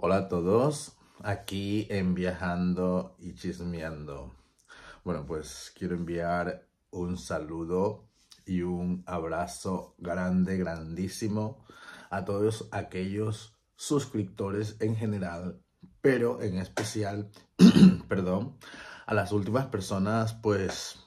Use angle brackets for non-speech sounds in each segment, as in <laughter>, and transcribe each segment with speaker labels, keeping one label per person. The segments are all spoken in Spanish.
Speaker 1: Hola a todos, aquí en Viajando y Chismeando. Bueno, pues quiero enviar un saludo y un abrazo grande, grandísimo a todos aquellos suscriptores en general, pero en especial, <clears throat> perdón, a las últimas personas pues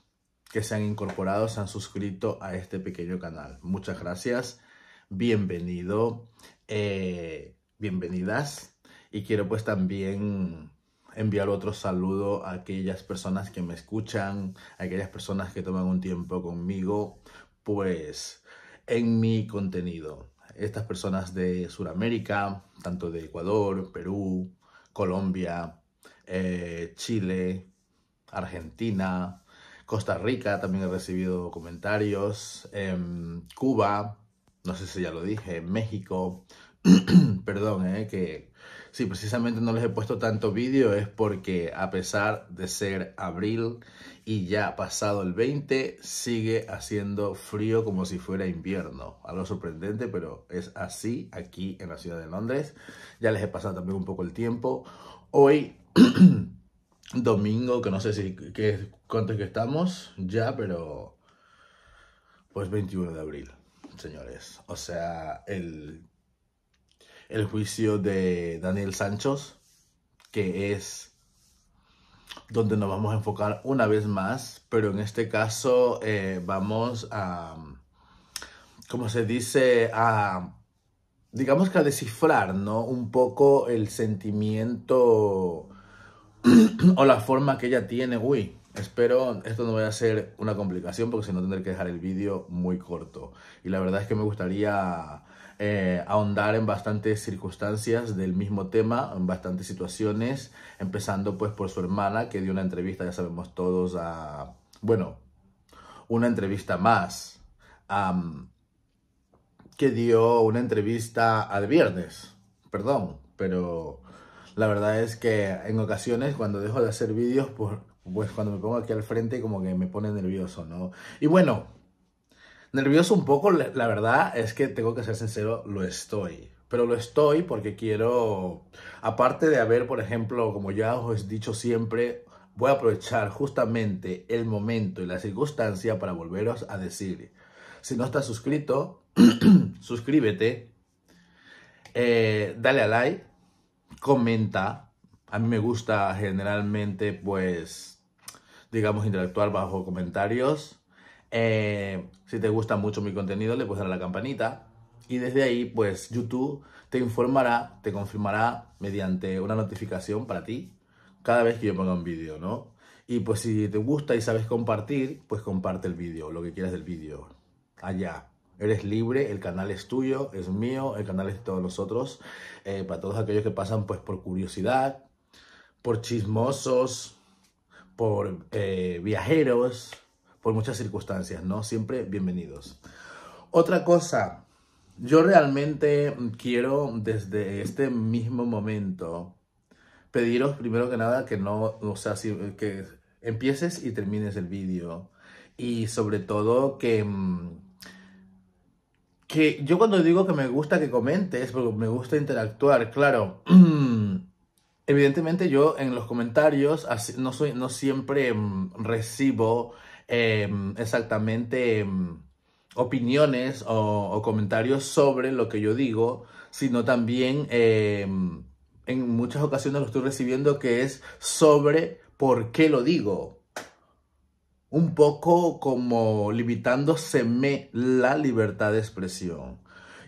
Speaker 1: que se han incorporado, se han suscrito a este pequeño canal. Muchas gracias, bienvenido, eh, bienvenidas y quiero pues también enviar otro saludo a aquellas personas que me escuchan, a aquellas personas que toman un tiempo conmigo, pues en mi contenido. Estas personas de Sudamérica, tanto de Ecuador, Perú, Colombia, eh, Chile, Argentina, Costa Rica, también he recibido comentarios, em, Cuba, no sé si ya lo dije, México, <clears throat> perdón, eh, que si precisamente no les he puesto tanto vídeo es porque a pesar de ser abril y ya pasado el 20, sigue haciendo frío como si fuera invierno. Algo sorprendente, pero es así aquí en la ciudad de Londres. Ya les he pasado también un poco el tiempo. Hoy... <clears throat> domingo, que no sé si cuánto es que estamos ya, pero pues 21 de abril, señores. O sea, el el juicio de Daniel Sanchos, que es donde nos vamos a enfocar una vez más, pero en este caso eh, vamos a, como se dice, a, digamos que a descifrar, ¿no? Un poco el sentimiento <clears throat> o la forma que ella tiene, uy, Espero esto no vaya a ser una complicación porque si no tendré que dejar el vídeo muy corto. Y la verdad es que me gustaría eh, ahondar en bastantes circunstancias del mismo tema, en bastantes situaciones, empezando pues por su hermana que dio una entrevista, ya sabemos todos, a... Bueno, una entrevista más, que dio una entrevista al viernes, perdón, pero la verdad es que en ocasiones cuando dejo de hacer vídeos por pues cuando me pongo aquí al frente como que me pone nervioso, ¿no? Y bueno, nervioso un poco, la verdad es que tengo que ser sincero, lo estoy. Pero lo estoy porque quiero, aparte de haber, por ejemplo, como ya os he dicho siempre, voy a aprovechar justamente el momento y la circunstancia para volveros a decir, si no estás suscrito, <clears throat> suscríbete, eh, dale a like, comenta, a mí me gusta generalmente, pues, digamos, interactuar bajo comentarios. Eh, si te gusta mucho mi contenido, le puedes dar a la campanita. Y desde ahí, pues, YouTube te informará, te confirmará mediante una notificación para ti cada vez que yo ponga un vídeo, ¿no? Y pues si te gusta y sabes compartir, pues comparte el vídeo, lo que quieras del vídeo. Allá. Eres libre, el canal es tuyo, es mío, el canal es de todos los otros eh, para todos aquellos que pasan pues por curiosidad, por chismosos, por eh, viajeros, por muchas circunstancias, ¿no? Siempre bienvenidos. Otra cosa, yo realmente quiero desde este mismo momento pediros primero que nada que no, o sea, que empieces y termines el vídeo. Y sobre todo que, mm, que yo cuando digo que me gusta que comentes, porque me gusta interactuar, claro, <clears throat> evidentemente yo en los comentarios no, soy, no siempre mm, recibo em, exactamente em, opiniones o, comentarios sobre lo que yo digo, sino también em, en muchas ocasiones lo estoy recibiendo que es sobre por qué lo digo. Un poco como limitándoseme la libertad de expresión.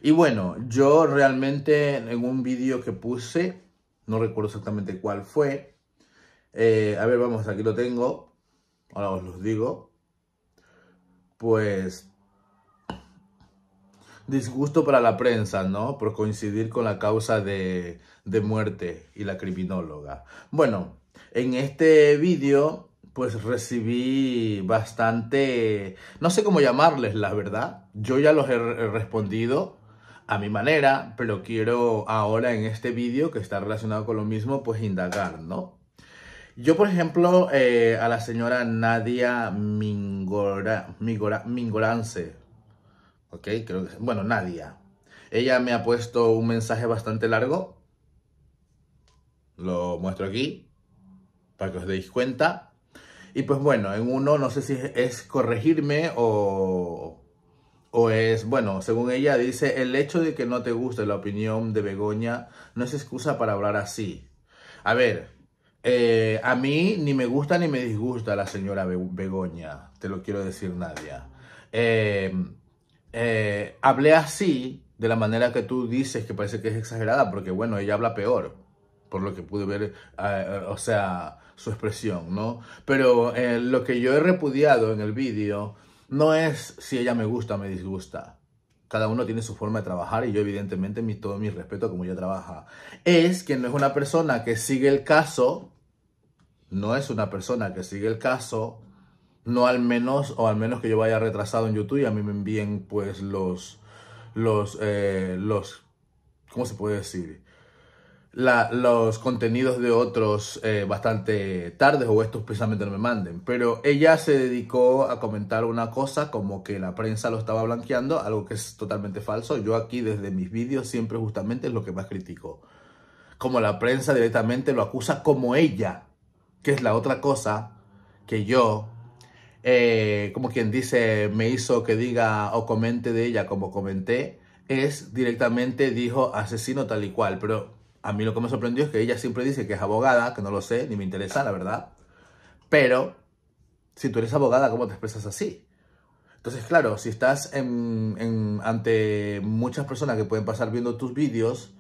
Speaker 1: Y bueno, yo realmente en un vídeo que puse no recuerdo exactamente cuál fue. Eh, a ver, vamos, aquí lo tengo. Ahora os los digo. Pues... Disgusto para la prensa, ¿no? Por coincidir con la causa de, de muerte y la criminóloga. Bueno, en este vídeo pues recibí bastante, no sé cómo llamarles, la verdad. Yo ya los he respondido a mi manera, pero quiero ahora en este vídeo que está relacionado con lo mismo, pues indagar, ¿no? Yo, por ejemplo, eh, a la señora Nadia Mingorance, ¿ok? Creo que, bueno, Nadia. Ella me ha puesto un mensaje bastante largo. Lo muestro aquí para que os deis cuenta. Y pues bueno, en uno no sé si es corregirme o o es, bueno, según ella dice, el hecho de que no te guste la opinión de Begoña no es excusa para hablar así. A ver, eh, a mí ni me gusta ni me disgusta la señora Begoña, te lo quiero decir Nadia. Em, eh, hablé así, de la manera que tú dices que parece que es exagerada, porque bueno, ella habla peor, por lo que pude ver, eh, o sea, su expresión, ¿no? Pero lo que yo he repudiado en el vídeo no es si ella me gusta o me disgusta. Cada uno tiene su forma de trabajar y yo evidentemente mi, todo mi respeto como ella trabaja. Es que no es una persona que sigue el caso, no es una persona que sigue el caso, no al menos, o al menos que yo vaya retrasado en YouTube y a mí me envíen pues los, los, eh, los, ¿cómo se puede decir? los contenidos de otros eh, bastante tardes o estos precisamente no me manden. Pero ella se dedicó a comentar una cosa como que la prensa lo estaba blanqueando, algo que es totalmente falso. Yo aquí desde mis vídeos siempre justamente es lo que más critico. Como la prensa directamente lo acusa como ella, que es la otra cosa que yo, eh, como quien dice, me hizo que diga o comente de ella como comenté, es directamente dijo asesino tal y cual, pero a mí lo que me sorprendió es que ella siempre dice que es abogada, que no lo sé, ni me interesa, la verdad. Pero, si tú eres abogada, ¿cómo te expresas así? Entonces, claro, si estás ante muchas personas que pueden pasar viendo tus vídeos,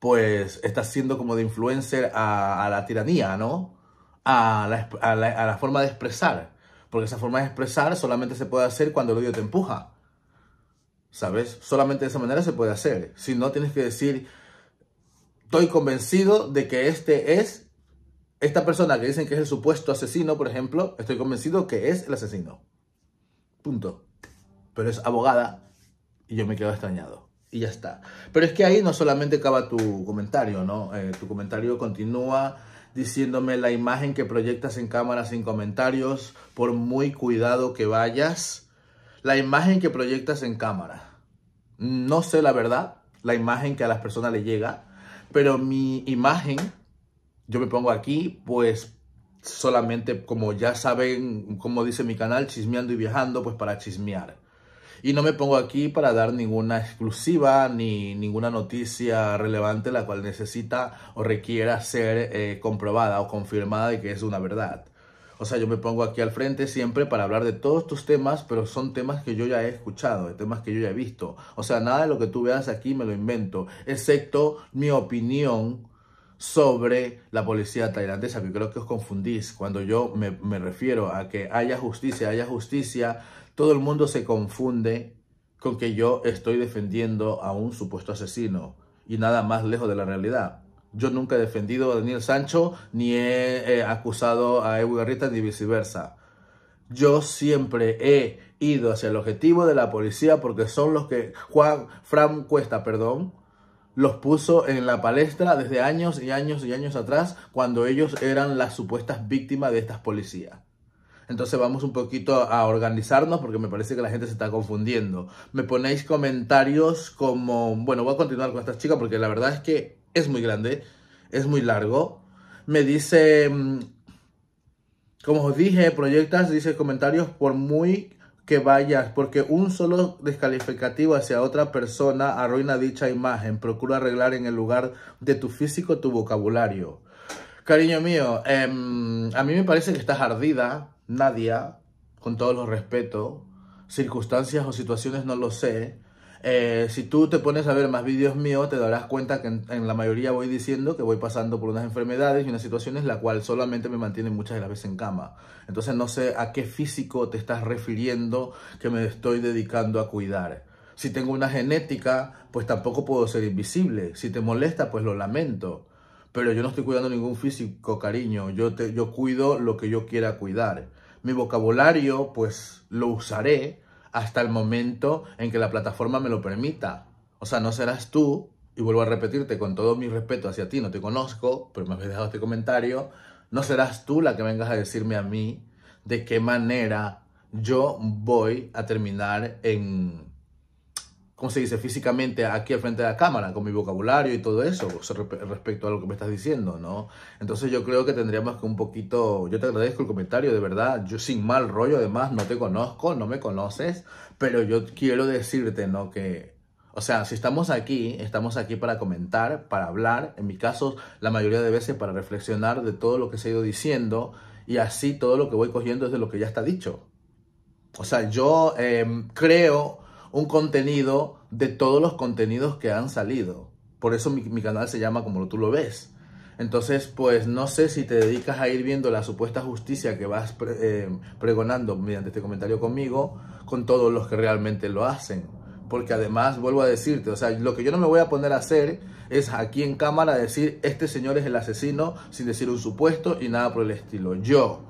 Speaker 1: pues estás siendo como de influencer a, la tiranía, ¿no? A la, a la, forma de expresar. Porque esa forma de expresar solamente se puede hacer cuando el odio te empuja. ¿Sabes? Solamente de esa manera se puede hacer. Si no, tienes que decir, estoy convencido de que este es, esta persona que dicen que es el supuesto asesino, por ejemplo, estoy convencido que es el asesino. Punto. Pero es abogada y yo me quedo extrañado. Y ya está. Pero es que ahí no solamente acaba tu comentario, ¿no? Eh, tu comentario continúa diciéndome la imagen que proyectas en cámara sin comentarios, por muy cuidado que vayas, la imagen que proyectas en cámara. No sé la verdad, la imagen que a las personas le llega, pero mi imagen, yo me pongo aquí, pues solamente como ya saben, como dice mi canal, chismeando y viajando, pues para chismear. Y no me pongo aquí para dar ninguna exclusiva ni ninguna noticia relevante la cual necesita o requiera ser eh, comprobada o confirmada de que es una verdad. O sea, yo me pongo aquí al frente siempre para hablar de todos tus temas, pero son temas que yo ya he escuchado, temas que yo ya he visto. O sea, nada de lo que tú veas aquí me lo invento, excepto mi opinión sobre la policía tailandesa, que creo que os confundís. Cuando yo me, me, refiero a que haya justicia, haya justicia, todo el mundo se confunde con que yo estoy defendiendo a un supuesto asesino y nada más lejos de la realidad. Yo nunca he defendido a Daniel Sancho, ni he eh, acusado a Evo Garrita, ni viceversa. Yo siempre he ido hacia el objetivo de la policía porque son los que Juan Fran Cuesta, perdón, los puso en la palestra desde años y años y años atrás cuando ellos eran las supuestas víctimas de estas policías. Entonces vamos un poquito a organizarnos porque me parece que la gente se está confundiendo. Me ponéis comentarios como, bueno, voy a continuar con estas chicas porque la verdad es que es muy grande, es muy largo. Me dice, mm, como os dije, proyectas, dice comentarios por muy que vayas, porque un solo descalificativo hacia otra persona arruina dicha imagen. Procura arreglar en el lugar de tu físico tu vocabulario. Cariño mío, em, a mí me parece que estás ardida, Nadia, con todos los respetos. Circunstancias o situaciones no lo sé, eh, si tú te pones a ver más vídeos míos, te darás cuenta que en, la mayoría voy diciendo que voy pasando por unas enfermedades y unas situaciones la cual solamente me mantiene muchas de las veces en cama. Entonces no sé a qué físico te estás refiriendo que me estoy dedicando a cuidar. Si tengo una genética, pues tampoco puedo ser invisible. Si te molesta, pues lo lamento. Pero yo no estoy cuidando ningún físico, cariño. Yo, yo cuido lo que yo quiera cuidar. Mi vocabulario, pues lo usaré, hasta el momento en que la plataforma me lo permita. O sea, no serás tú, y vuelvo a repetirte con todo mi respeto hacia ti, no te conozco, pero me habéis dejado este comentario, no serás tú la que vengas a decirme a mí de qué manera yo voy a terminar en, se dice? Físicamente aquí al frente de la cámara, con mi vocabulario y todo eso, respecto a lo que me estás diciendo, ¿no? Entonces yo creo que tendríamos que un poquito, yo te agradezco el comentario, de verdad, yo sin mal rollo, además, no te conozco, no me conoces, pero yo quiero decirte, ¿no? Que o sea, si estamos aquí, estamos aquí para comentar, para hablar, en mi caso, la mayoría de veces para reflexionar de todo lo que se ha ido diciendo y así todo lo que voy cogiendo es de lo que ya está dicho. O sea, yo em, creo un contenido de todos los contenidos que han salido. Por eso mi, canal se llama como tú lo ves. Entonces, pues no sé si te dedicas a ir viendo la supuesta justicia que vas eh, pregonando mediante este comentario conmigo con todos los que realmente lo hacen. Porque además, vuelvo a decirte, o sea, lo que yo no me voy a poner a hacer es aquí en cámara decir, este señor es el asesino sin decir un supuesto y nada por el estilo. Yo,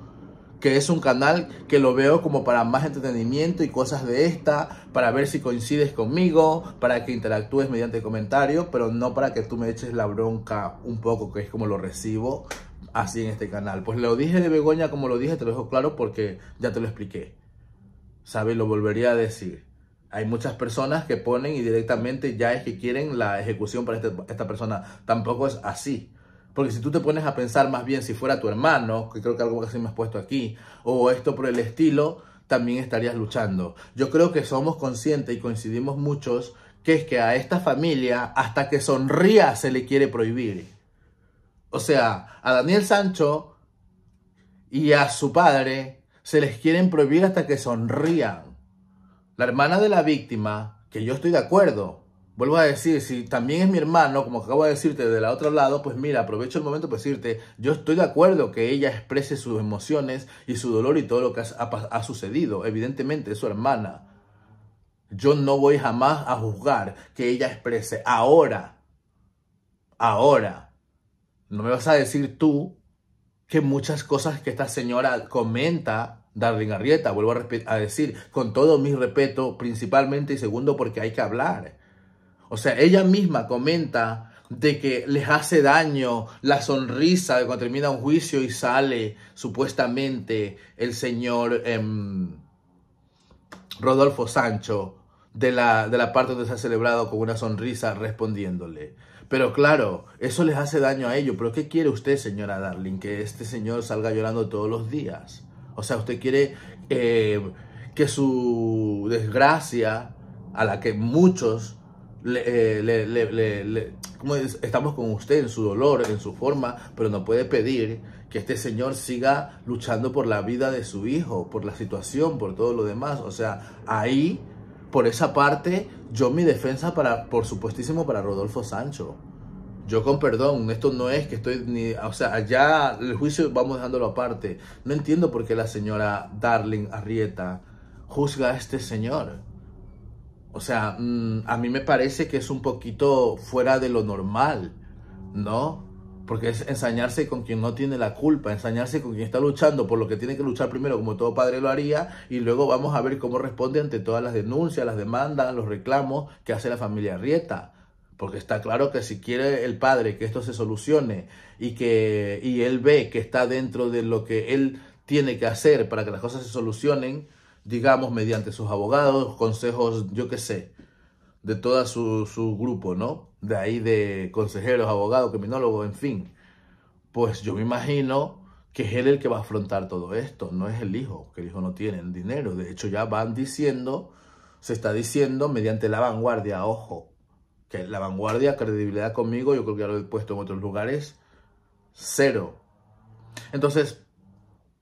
Speaker 1: que es un canal que lo veo como para más entretenimiento y cosas de esta, para ver si coincides conmigo, para que interactúes mediante comentarios, pero no para que tú me eches la bronca un poco, que es como lo recibo así en este canal. Pues lo dije de Begoña como lo dije, te lo dejo claro porque ya te lo expliqué. ¿Sabes? Lo volvería a decir. Hay muchas personas que ponen y directamente ya es que quieren la ejecución para este, esta persona. Tampoco es así. Porque si tú te pones a pensar más bien si fuera tu hermano, que creo que algo así me has puesto aquí, o esto por el estilo, también estarías luchando. Yo creo que somos conscientes y coincidimos muchos que es que a esta familia hasta que sonría se le quiere prohibir. O sea, a Daniel Sancho y a su padre se les quieren prohibir hasta que sonrían. La hermana de la víctima, que yo estoy de acuerdo, Vuelvo a decir, si también es mi hermano, como acabo de decirte de la otro lado, pues mira, aprovecho el momento para decirte, yo estoy de acuerdo que ella exprese sus emociones y su dolor y todo lo que ha, sucedido. Evidentemente, es su hermana. Yo no voy jamás a juzgar que ella exprese ahora, ahora. No me vas a decir tú que muchas cosas que esta señora comenta Darling Arrieta, vuelvo a, decir, con todo mi respeto, principalmente y segundo porque hay que hablar. O sea, ella misma comenta de que les hace daño la sonrisa de cuando termina un juicio y sale supuestamente el señor em, Rodolfo Sancho de la, parte donde se ha celebrado con una sonrisa respondiéndole. Pero claro, eso les hace daño a ellos. Pero ¿qué quiere usted, señora Darling? Que este señor salga llorando todos los días. O sea, usted quiere eh, que su desgracia, a la que muchos eh, le, como estamos con usted en su dolor, en su forma, pero no puede pedir que este señor siga luchando por la vida de su hijo, por la situación, por todo lo demás. O sea, ahí, por esa parte, yo mi defensa para, por supuestísimo, para Rodolfo Sancho. Yo con perdón, esto no es que estoy ni, o sea, allá el juicio vamos dejándolo aparte. No entiendo por qué la señora Darling Arrieta juzga a este señor. O sea, mm, a mí me parece que es un poquito fuera de lo normal, ¿no? Porque es ensañarse con quien no tiene la culpa, ensañarse con quien está luchando por lo que tiene que luchar primero, como todo padre lo haría, y luego vamos a ver cómo responde ante todas las denuncias, las demandas, los reclamos que hace la familia Rieta. Porque está claro que si quiere el padre que esto se solucione y que y él ve que está dentro de lo que él tiene que hacer para que las cosas se solucionen, digamos, mediante sus abogados, consejos, yo qué sé, de todo su, grupo, ¿no? De ahí de consejeros, abogados, criminólogos, en fin. Pues yo me imagino que es él el que va a afrontar todo esto, no es el hijo, que el hijo no tiene dinero. De hecho, ya van diciendo, se está diciendo mediante la vanguardia, ojo, que la vanguardia, credibilidad conmigo, yo creo que ya lo he puesto en otros lugares, cero. Entonces,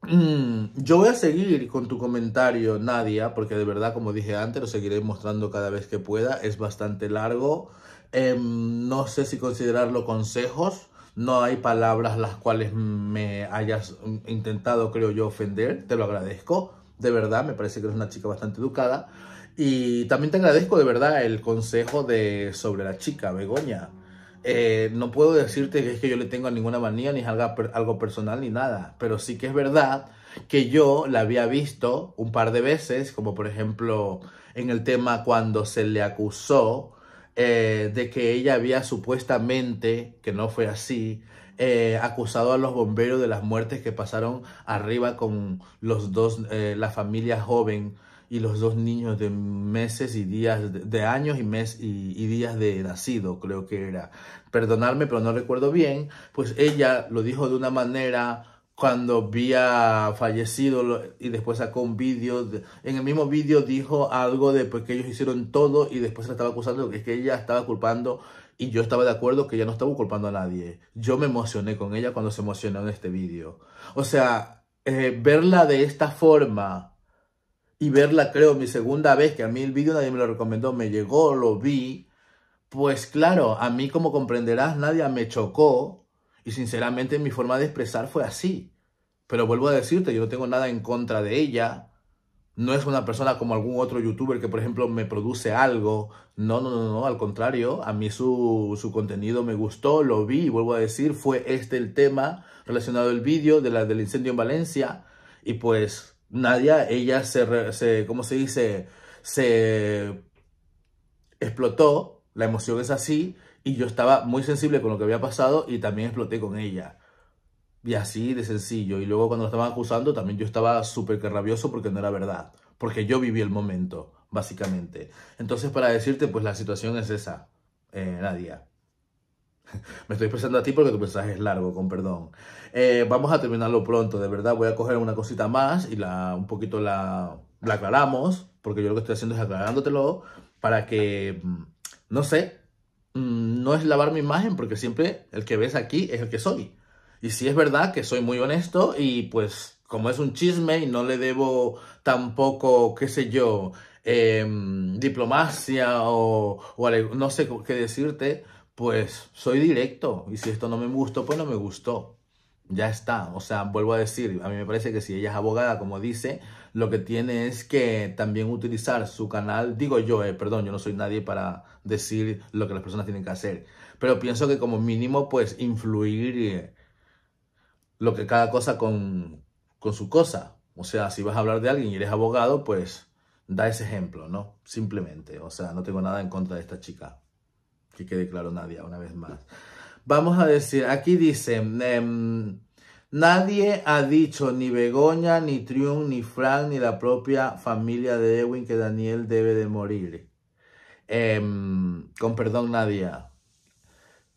Speaker 1: Mm, yo voy a seguir con tu comentario, Nadia, porque de verdad, como dije antes, lo seguiré mostrando cada vez que pueda. Es bastante largo. Em, no sé si considerarlo consejos. No hay palabras las cuales me hayas mm, intentado, creo yo, ofender. Te lo agradezco. De verdad, me parece que eres una chica bastante educada. Y también te agradezco de verdad el consejo de sobre la chica, Begoña eh, no puedo decirte que es que yo le tengo ninguna manía, ni algo, personal, ni nada, pero sí que es verdad que yo la había visto un par de veces, como por ejemplo en el tema cuando se le acusó eh, de que ella había supuestamente, que no fue así, eh, acusado a los bomberos de las muertes que pasaron arriba con los dos, eh, la familia joven y los dos niños de meses y días, de años y, mes, y, días de nacido, creo que era. perdonarme, pero no recuerdo bien, pues ella lo dijo de una manera cuando había fallecido y después sacó un vídeo. En el mismo vídeo dijo algo de pues que ellos hicieron todo y después se la estaba acusando, que es que ella estaba culpando y yo estaba de acuerdo que ella no estaba culpando a nadie. Yo me emocioné con ella cuando se emocionó en este vídeo. O sea, eh, verla de esta forma y verla, creo, mi segunda vez, que a mí el vídeo nadie me lo recomendó, me llegó, lo vi, pues claro, a mí como comprenderás, nadie me chocó y sinceramente mi forma de expresar fue así. Pero vuelvo a decirte, yo no tengo nada en contra de ella. No es una persona como algún otro youtuber que, por ejemplo, me produce algo. No, no, no, no, al contrario. A mí su, contenido me gustó, lo vi, y vuelvo a decir, fue este el tema relacionado al vídeo de la, del incendio en Valencia. Y pues Nadia, ella se, se ¿cómo se dice? Se explotó, la emoción es así, y yo estaba muy sensible con lo que había pasado y también exploté con ella. Y así de sencillo. Y luego cuando la estaban acusando, también yo estaba súper que rabioso porque no era verdad. Porque yo viví el momento, básicamente. Entonces, para decirte, pues la situación es esa, eh, Nadia. <laughs> Me estoy expresando a ti porque tu mensaje es largo, con perdón. Eh, vamos a terminarlo pronto, de verdad. Voy a coger una cosita más y la, un poquito la, aclaramos, porque yo lo que estoy haciendo es aclarándotelo para que, mm, no sé, mm, no es lavar mi imagen, porque siempre el que ves aquí es el que soy. Y sí es verdad que soy muy honesto y pues como es un chisme y no le debo tampoco, qué sé yo, em, diplomacia o no sé qué decirte, pues soy directo y si esto no me gustó, pues no me gustó. Ya está, o sea, vuelvo a decir, a mí me parece que si ella es abogada, como dice, lo que tiene es que también utilizar su canal, digo yo, eh, perdón, yo no soy nadie para decir lo que las personas tienen que hacer, pero pienso que como mínimo, pues influir eh, lo que cada cosa con, con su cosa. O sea, si vas a hablar de alguien y eres abogado, pues da ese ejemplo, ¿no? Simplemente, o sea, no tengo nada en contra de esta chica. Que quede claro, Nadia, una vez más. Vamos a decir, aquí dice, em, nadie ha dicho, ni Begoña, ni Triun, ni Frank, ni la propia familia de Ewing, que Daniel debe de morir. Em, con perdón, Nadia.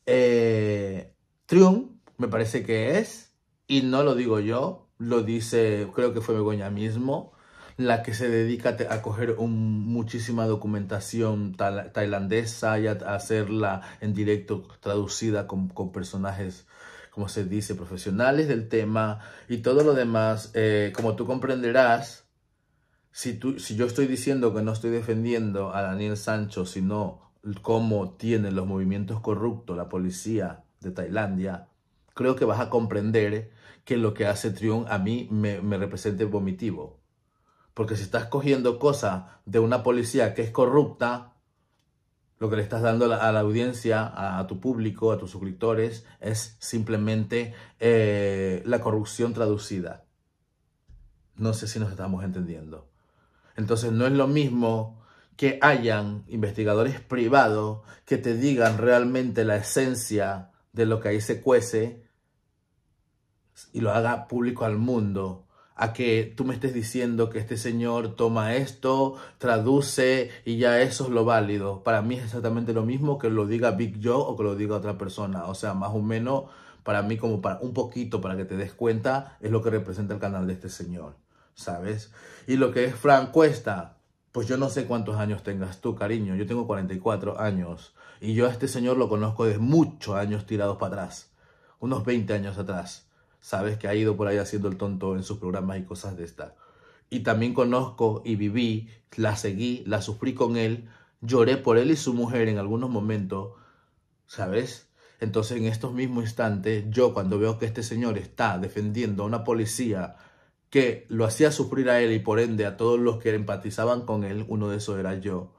Speaker 1: Eh, Triun, me parece que es, y no lo digo yo, lo dice, creo que fue Begoña mismo, la que se dedica a coger muchísima documentación tailandesa y a, hacerla en directo traducida con, personajes como se dice, profesionales del tema y todo lo demás, eh, como tú comprenderás, si, yo estoy diciendo que no estoy defendiendo a Daniel Sancho, sino cómo tienen los movimientos corruptos la policía de Tailandia, creo que vas a comprender que lo que hace Triun a mí me, me representa vomitivo. Porque si estás cogiendo cosas de una policía que es corrupta, lo que le estás dando a la audiencia, a, tu público, a tus suscriptores, es simplemente eh, la corrupción traducida. No sé si nos estamos entendiendo. Entonces no es lo mismo que hayan investigadores privados que te digan realmente la esencia de lo que ahí se cuece y lo haga público al mundo a que tú me estés diciendo que este señor toma esto, traduce y ya eso es lo válido. Para mí es exactamente lo mismo que lo diga Big Joe o que lo diga otra persona. O sea, más o menos para mí como para un poquito para que te des cuenta es lo que representa el canal de este señor, ¿sabes? Y lo que es Frank Cuesta, pues yo no sé cuántos años tengas tú, cariño. Yo tengo 44 años y yo a este señor lo conozco de muchos años tirados para atrás, unos 20 años atrás sabes que ha ido por ahí haciendo el tonto en sus programas y cosas de esta. Y también conozco y viví, la seguí, la sufrí con él, lloré por él y su mujer en algunos momentos, ¿sabes? Entonces en estos mismos instantes, yo cuando veo que este señor está defendiendo a una policía que lo hacía sufrir a él y por ende a todos los que empatizaban con él, uno de esos era yo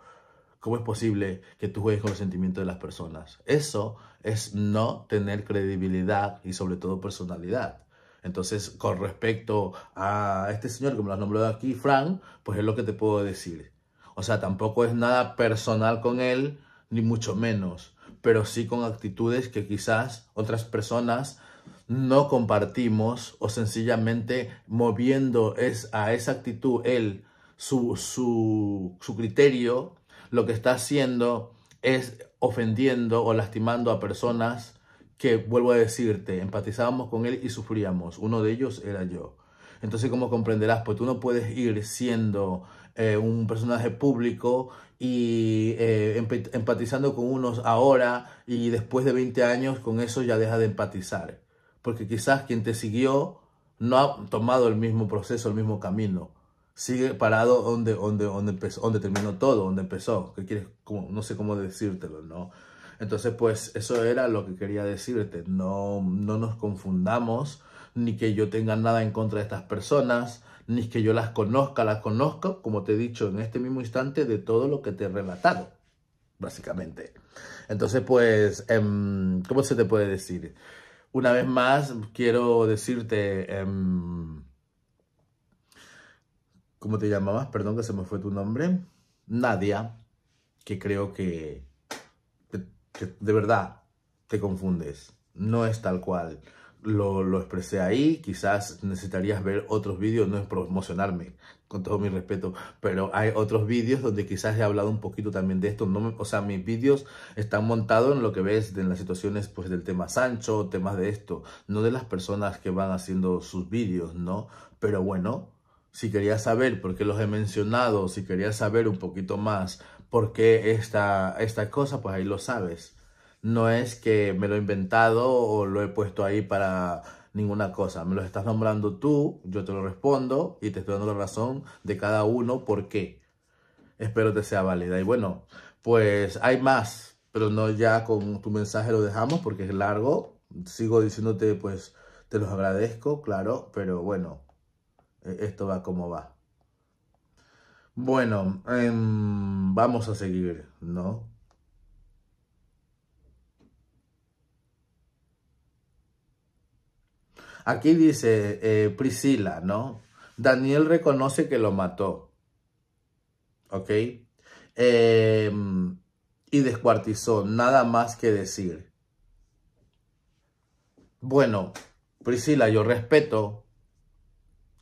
Speaker 1: ¿Cómo es posible que tú juegues con los sentimientos de las personas? Eso es no tener credibilidad y sobre todo personalidad. Entonces, con respecto a este señor que me lo nombró aquí, Frank, pues es lo que te puedo decir. O sea, tampoco es nada personal con él, ni mucho menos, pero sí con actitudes que quizás otras personas no compartimos o sencillamente moviendo es, a esa actitud él su, su, su criterio lo que está haciendo es ofendiendo o lastimando a personas que, vuelvo a decirte, empatizábamos con él y sufríamos. Uno de ellos era yo. Entonces, ¿cómo comprenderás, pues tú no puedes ir siendo eh, un personaje público y eh, empatizando con unos ahora y después de 20 años con eso ya deja de empatizar. Porque quizás quien te siguió no ha tomado el mismo proceso, el mismo camino sigue parado donde, donde, donde, empezó, donde terminó todo, donde empezó. ¿Qué quieres? Como, no sé cómo decírtelo, ¿no? Entonces, pues eso era lo que quería decirte. No, no nos confundamos, ni que yo tenga nada en contra de estas personas, ni que yo las conozca, las conozco, como te he dicho en este mismo instante, de todo lo que te he relatado, básicamente. Entonces, pues, em, ¿cómo se te puede decir? Una vez más, quiero decirte... Em, ¿Cómo te llamabas? Perdón que se me fue tu nombre. Nadia, que creo que, de verdad te confundes. No es tal cual. Lo, expresé ahí. Quizás necesitarías ver otros vídeos, no es promocionarme, con todo mi respeto, pero hay otros vídeos donde quizás he hablado un poquito también de esto. No o sea, mis vídeos están montados en lo que ves en las situaciones pues, del tema Sancho, temas de esto, no de las personas que van haciendo sus vídeos, ¿no? Pero bueno, si querías saber por qué los he mencionado, si querías saber un poquito más por qué esta, cosa, pues ahí lo sabes. No es que me lo he inventado o lo he puesto ahí para ninguna cosa. Me lo estás nombrando tú, yo te lo respondo y te estoy dando la razón de cada uno por qué. Espero te sea válida. Y bueno, pues hay más, pero no ya con tu mensaje lo dejamos porque es largo. Sigo diciéndote, pues te los agradezco, claro, pero bueno, e-, esto va como va. Bueno, em, vamos a seguir, ¿no? Aquí dice eh, Priscila, ¿no? Daniel reconoce que lo mató. ¿Ok? Em, y descuartizó, nada más que decir. Bueno, Priscila, yo respeto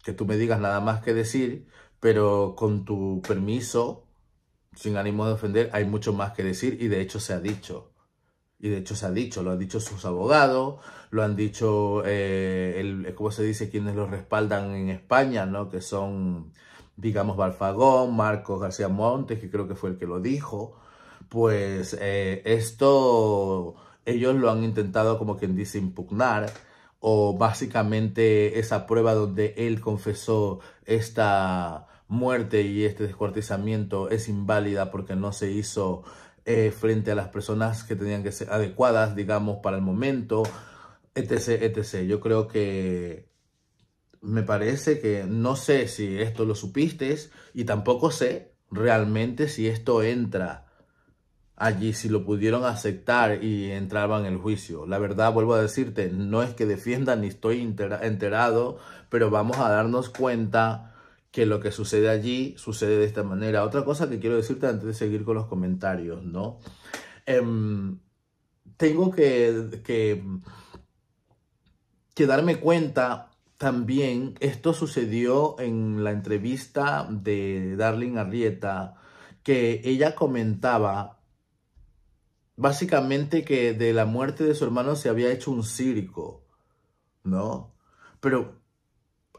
Speaker 1: que tú me digas nada más que decir, pero con tu permiso, sin ánimo de ofender, hay mucho más que decir y de hecho se ha dicho. Y de hecho se ha dicho, lo han dicho sus abogados, lo han dicho, eh, el, eh, ¿cómo se dice? Quienes los respaldan en España, ¿no? Que son, digamos, Balfagón, Marcos García Montes, que creo que fue el que lo dijo. Pues eh, esto ellos lo han intentado, como quien dice, impugnar o básicamente esa prueba donde él confesó esta muerte y este descuartizamiento es inválida porque no se hizo eh, frente a las personas que tenían que ser adecuadas, digamos, para el momento, etc., etc. Yo creo que me parece que no sé si esto lo supiste y tampoco sé realmente si esto entra allí si lo pudieron aceptar y entraban en el juicio. La verdad, vuelvo a decirte, no es que defienda ni estoy enterado, pero vamos a darnos cuenta que lo que sucede allí sucede de esta manera. Otra cosa que quiero decirte antes de seguir con los comentarios, ¿no? Em, tengo que, que, darme cuenta también, esto sucedió en la entrevista de Darling Arrieta, que ella comentaba básicamente que de la muerte de su hermano se había hecho un circo, ¿no? Pero,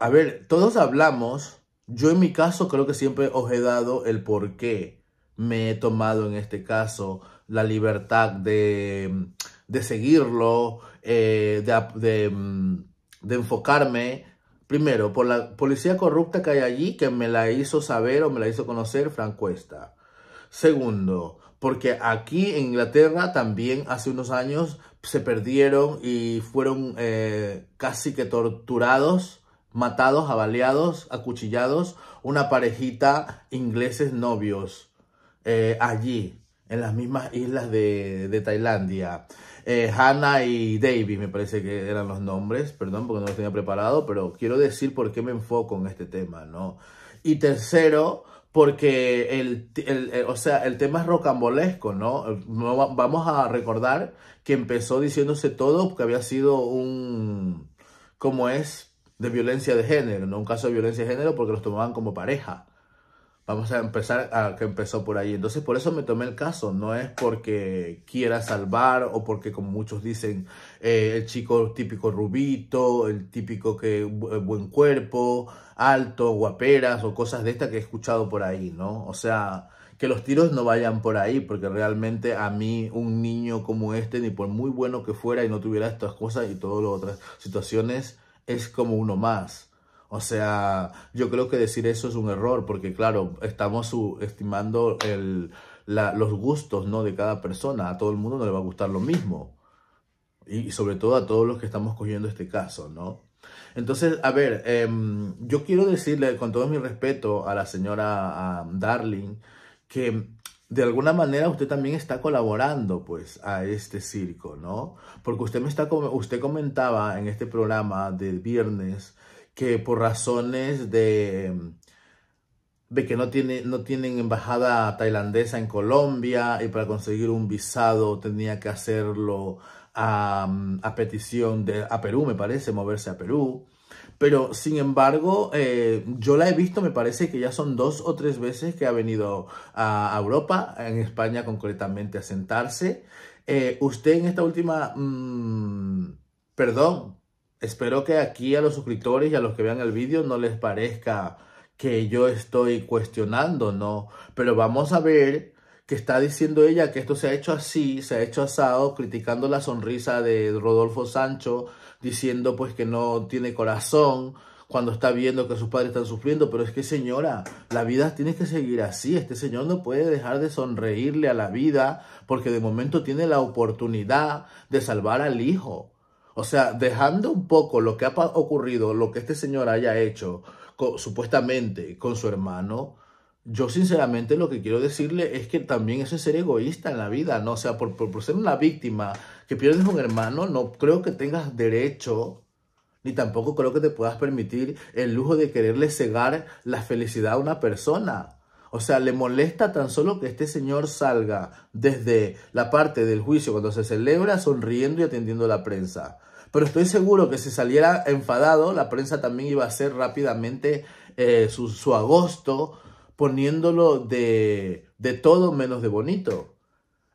Speaker 1: a ver, todos hablamos, yo en mi caso creo que siempre os he dado el por qué me he tomado en este caso la libertad de, de seguirlo, eh, de, de, mm, de enfocarme Primero, por la policía corrupta que hay allí que me la hizo saber o me la hizo conocer Francuesta. Segundo, porque aquí en Inglaterra también hace unos años se perdieron y fueron eh, casi que torturados, matados, avaleados, acuchillados, una parejita ingleses novios eh, allí, en las mismas islas de, Tailandia. Eh, Hannah y David, me parece que eran los nombres, perdón porque no los tenía preparado, pero quiero decir por qué me enfoco en este tema, ¿no? Y tercero, porque el, el, eh, o sea, el tema es rocambolesco, ¿no? Vamos a recordar que empezó diciéndose todo porque había sido un, ¿cómo es? De violencia de género, no un caso de violencia de género porque los tomaban como pareja. Vamos a empezar a que empezó por ahí. Entonces, por eso me tomé el caso. No es porque quiera salvar o porque, como muchos dicen, eh, el chico típico rubito, el típico que eh, buen cuerpo, alto, guaperas o cosas de esta que he escuchado por ahí, ¿no? O sea, que los tiros no vayan por ahí, porque realmente a mí un niño como este, ni por muy bueno que fuera y no tuviera estas cosas y todas las otras situaciones, es como uno más. O sea, yo creo que decir eso es un error, porque claro, estamos subestimando los gustos ¿no? de cada persona. A todo el mundo no le va a gustar lo mismo. y sobre todo a todos los que estamos cogiendo este caso, ¿no? Entonces, a ver, em, yo quiero decirle con todo mi respeto a la señora Darling que de alguna manera usted también está colaborando pues a este circo, ¿no? Porque usted me está usted comentaba en este programa del viernes que por razones de em, de que no tiene no tienen embajada tailandesa en Colombia y para conseguir un visado tenía que hacerlo a, petición de a Perú, me parece, moverse a Perú. Pero sin embargo, eh, yo la he visto, me parece que ya son dos o tres veces que ha venido a, Europa, en España concretamente, a sentarse. Eh, usted en esta última... Mm, perdón, espero que aquí a los suscriptores y a los que vean el vídeo no les parezca que yo estoy cuestionando, ¿no? Pero vamos a ver que está diciendo ella que esto se ha hecho así, se ha hecho asado, criticando la sonrisa de Rodolfo Sancho, diciendo pues que no tiene corazón cuando está viendo que sus padres están sufriendo, pero es que señora, la vida tiene que seguir así, este señor no puede dejar de sonreírle a la vida porque de momento tiene la oportunidad de salvar al hijo. O sea, dejando un poco lo que ha ocurrido, lo que este señor haya hecho supuestamente con su hermano, yo sinceramente lo que quiero decirle es que también es ser egoísta en la vida, ¿no? O sea, por, por, ser una víctima que pierdes un hermano, no creo que tengas derecho, ni tampoco creo que te puedas permitir el lujo de quererle cegar la felicidad a una persona. O sea, le molesta tan solo que este señor salga desde la parte del juicio cuando se celebra sonriendo y atendiendo a la prensa. Pero estoy seguro que si saliera enfadado, la prensa también iba a hacer rápidamente eh, su, su agosto poniéndolo de, todo menos de bonito.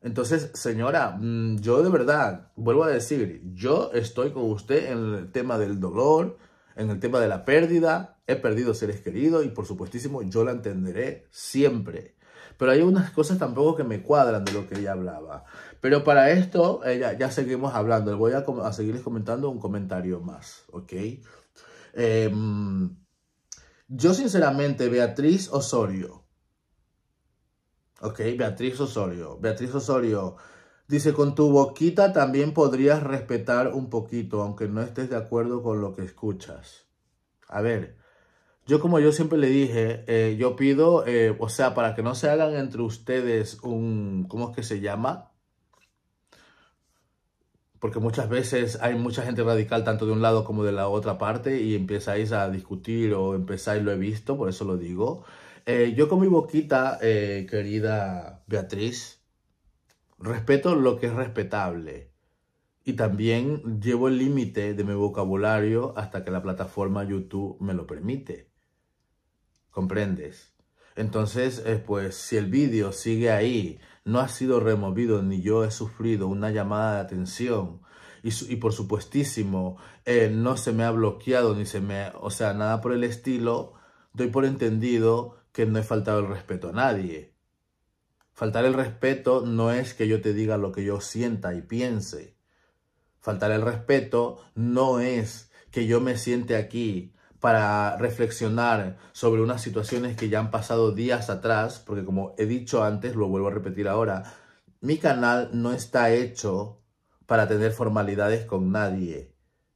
Speaker 1: Entonces, señora, mm, yo de verdad, vuelvo a decir, yo estoy con usted en el tema del dolor, en el tema de la pérdida, he perdido seres queridos y por supuestísimo yo la entenderé siempre. Pero hay unas cosas tampoco que me cuadran de lo que ella hablaba. Pero para esto ya, ya, seguimos hablando. voy a, a, seguirles comentando un comentario más, ¿ok? Eh, yo sinceramente, Beatriz Osorio. Ok, Beatriz Osorio. Beatriz Osorio dice, con tu boquita también podrías respetar un poquito, aunque no estés de acuerdo con lo que escuchas. A ver, yo como yo siempre le dije, eh, yo pido, eh, o sea, para que no se hagan entre ustedes un, ¿cómo es que se llama? porque muchas veces hay mucha gente radical tanto de un lado como de la otra parte y empezáis a discutir o empezáis, lo he visto, por eso lo digo. Eh, yo con mi boquita, eh, querida Beatriz, respeto lo que es respetable y también llevo el límite de mi vocabulario hasta que la plataforma YouTube me lo permite. ¿Comprendes? Entonces, eh, pues si el vídeo sigue ahí no ha sido removido ni yo he sufrido una llamada de atención. Y, por supuestísimo, eh, no se me ha bloqueado ni se me, o sea, nada por el estilo, doy por entendido que no he faltado el respeto a nadie. Faltar el respeto no es que yo te diga lo que yo sienta y piense. Faltar el respeto no es que yo me siente aquí para reflexionar sobre unas situaciones que ya han pasado días atrás, porque como he dicho antes, lo vuelvo a repetir ahora, mi canal no está hecho para tener formalidades con nadie.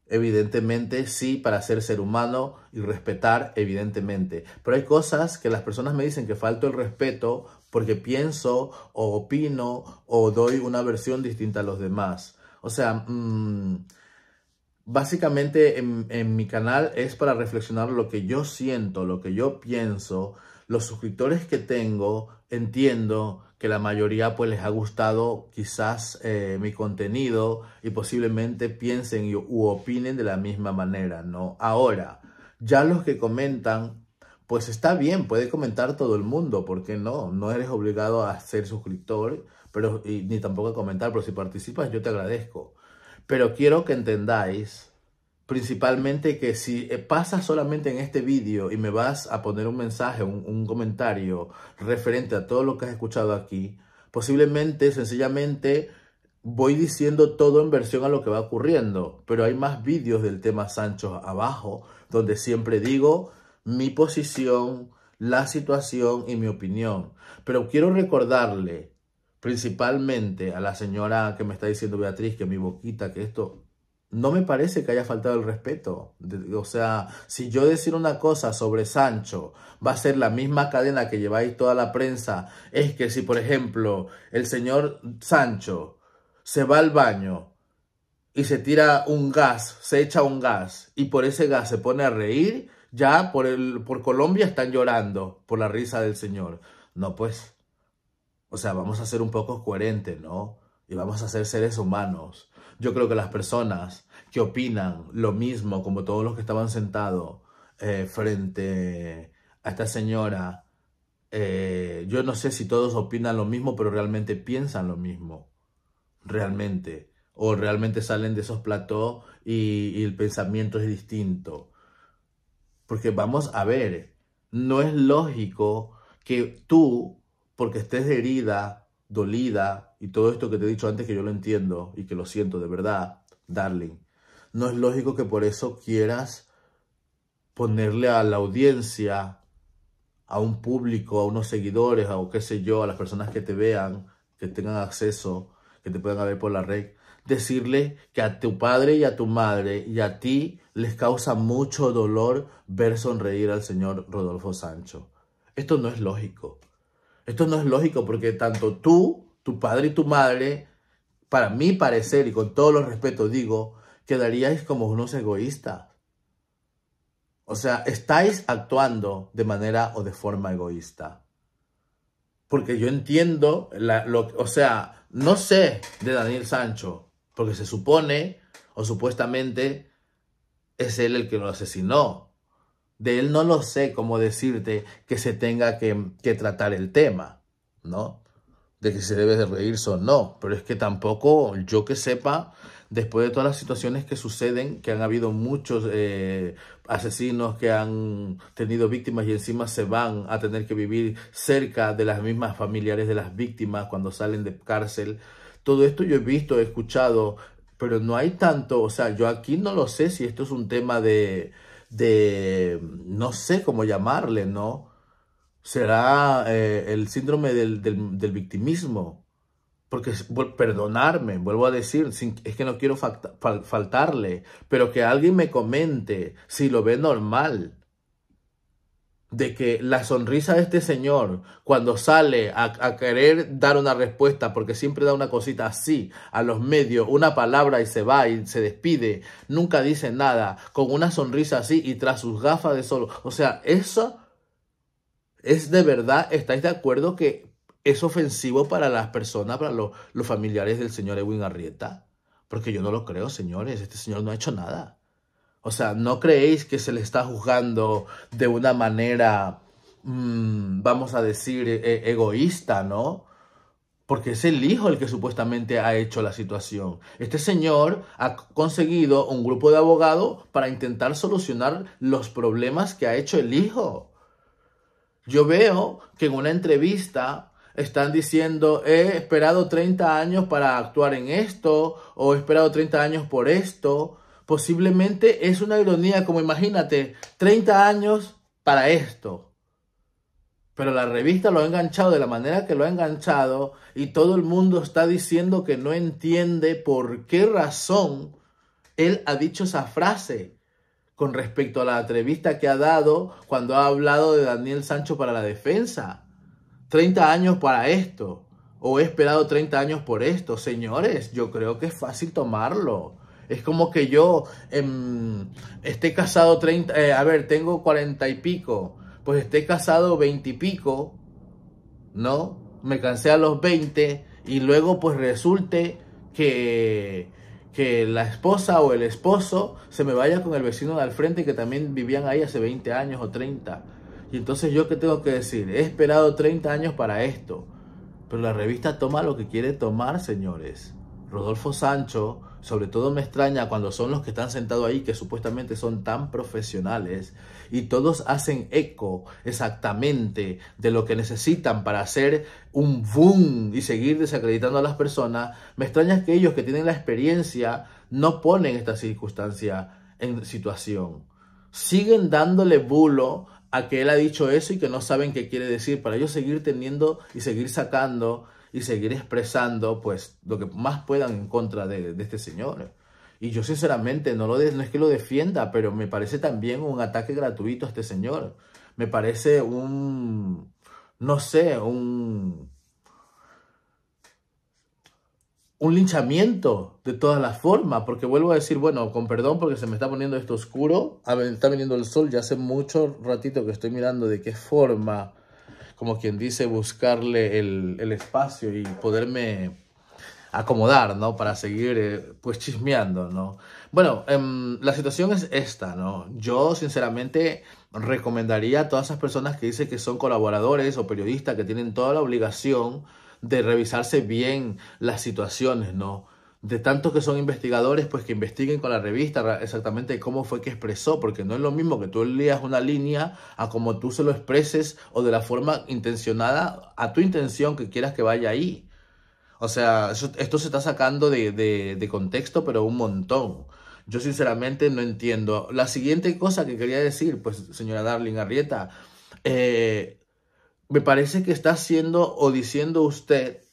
Speaker 1: Evidentemente, sí, para ser ser humano y respetar, evidentemente. Pero hay cosas que las personas me dicen que falto el respeto porque pienso o opino o doy una versión distinta a los demás. O sea, mm, Básicamente en, mi canal es para reflexionar lo que yo siento, lo que yo pienso, los suscriptores que tengo, entiendo que la mayoría pues les ha gustado quizás eh, mi contenido y posiblemente piensen y, u opinen de la misma manera, ¿no? Ahora, ya los que comentan, pues está bien, puede comentar todo el mundo, ¿por qué no? No eres obligado a ser suscriptor, pero ni tampoco a comentar, pero si participas yo te agradezco. Pero quiero que entendáis principalmente que si eh, pasas solamente en este vídeo y me vas a poner un mensaje, un, comentario referente a todo lo que has escuchado aquí, posiblemente sencillamente voy diciendo todo en versión a lo que va ocurriendo, pero hay más vídeos del tema Sancho abajo, donde siempre digo mi posición, la situación y mi opinión. Pero quiero recordarle principalmente a la señora que me está diciendo Beatriz que mi boquita, que esto, no me parece que haya faltado el respeto. O sea, si yo decir una cosa sobre Sancho, va a ser la misma cadena que lleváis toda la prensa. Es que si, por ejemplo, el señor Sancho se va al baño y se tira un gas, se echa un gas, y por ese gas se pone a reír, ya por, el, por Colombia están llorando por la risa del señor. No, pues o sea, vamos a ser un poco coherentes, ¿no? Y vamos a ser seres humanos. Yo creo que las personas que opinan lo mismo, como todos los que estaban sentados eh, frente a esta señora, eh, yo no sé si todos opinan lo mismo, pero realmente piensan lo mismo. Realmente. O realmente salen de esos platós y el pensamiento es distinto. Porque vamos a ver, no es lógico que tú porque estés herida, dolida y todo esto que te he dicho antes que yo lo entiendo y que lo siento de verdad, darling. No es lógico que por eso quieras ponerle a la audiencia, a un público, a unos seguidores, o qué sé yo, a las personas que te vean, que tengan acceso, que te puedan ver por la red, decirle que a tu padre y a tu madre y a ti les causa mucho dolor ver sonreír al señor Rodolfo Sancho. Esto no es lógico. Esto no es lógico porque tanto tú, tu padre y tu madre, para mi parecer y con todos los respetos digo, quedaríais como unos egoístas. O sea, estáis actuando de manera o de forma egoísta. Porque yo entiendo, la, o sea, no sé de Daniel Sancho, porque se supone o supuestamente es él el que lo asesinó de él no lo sé cómo decirte que se tenga que, tratar el tema, ¿no? De que se debe de reírse o no, pero es que tampoco yo que sepa, después de todas las situaciones que suceden, que han habido muchos eh, asesinos que han tenido víctimas y encima se van a tener que vivir cerca de las mismas familiares de las víctimas cuando salen de cárcel. Todo esto yo he visto, he escuchado, pero no hay tanto, o sea, yo aquí no lo sé si esto es un tema de, de, no sé cómo llamarle, ¿no? Será eh, el síndrome del, victimismo. Porque, perdonarme, vuelvo a decir, es que no quiero faltarle, pero que alguien me comente si lo ve normal, de que la sonrisa de este señor cuando sale a, querer dar una respuesta, porque siempre da una cosita así a los medios, una palabra y se va y se despide, nunca dice nada, con una sonrisa así y tras sus gafas de sol. O sea, eso es de verdad, ¿estáis de acuerdo que es ofensivo para las personas, para los, los familiares del señor Edwin Arrieta? Porque yo no lo creo, señores, este señor no ha hecho nada. O sea, no creéis que se le está juzgando de una manera, mm, vamos a decir, e-, e-, egoísta, ¿no? Porque es el hijo el que supuestamente ha hecho la situación. Este señor ha conseguido un grupo de abogados para intentar solucionar los problemas que ha hecho el hijo. Yo veo que en una entrevista están diciendo, he esperado 30 años para actuar en esto, o he esperado 30 años por esto, Posiblemente es una ironía, como imagínate, 30 años para esto. Pero la revista lo ha enganchado de la manera que lo ha enganchado y todo el mundo está diciendo que no entiende por qué razón él ha dicho esa frase con respecto a la entrevista que ha dado cuando ha hablado de Daniel Sancho para la defensa. 30 años para esto. O he esperado 30 años por esto. Señores, yo creo que es fácil tomarlo. Es como que yo em, esté casado 30, eh, a ver, tengo 40 y pico, pues esté casado 20 y pico, ¿no? Me cansé a los 20 y luego pues resulte que, que la esposa o el esposo se me vaya con el vecino de al frente que también vivían ahí hace 20 años o 30. Y entonces yo qué tengo que decir, he esperado 30 años para esto. Pero la revista toma lo que quiere tomar, señores. Rodolfo Sancho sobre todo me extraña cuando son los que están sentados ahí, que supuestamente son tan profesionales y todos hacen eco exactamente de lo que necesitan para hacer un boom y seguir desacreditando a las personas. Me extraña que ellos que tienen la experiencia no ponen esta circunstancia en situación. Siguen dándole bulo a que él ha dicho eso y que no saben qué quiere decir para ellos seguir teniendo y seguir sacando y seguir expresando pues lo que más puedan en contra de, este señor. Y yo sinceramente no, lo no es que lo defienda, pero me parece también un ataque gratuito a este señor. Me parece un, no sé, un, un linchamiento de todas las formas, porque vuelvo a decir, bueno, con perdón porque se me está poniendo esto oscuro, está viniendo el sol, ya hace mucho ratito que estoy mirando de qué forma como quien dice, buscarle el, espacio y poderme acomodar, ¿no? Para seguir, eh, pues, chismeando, ¿no? Bueno, em, la situación es esta, ¿no? Yo, sinceramente, recomendaría a todas esas personas que dicen que son colaboradores o periodistas que tienen toda la obligación de revisarse bien las situaciones, ¿no? de tantos que son investigadores, pues que investiguen con la revista exactamente cómo fue que expresó, porque no es lo mismo que tú leas una línea a como tú se lo expreses o de la forma intencionada a tu intención que quieras que vaya ahí. O sea, esto se está sacando de, contexto, pero un montón. Yo sinceramente no entiendo. La siguiente cosa que quería decir, pues señora Darling Arrieta, eh, me parece que está haciendo o diciendo usted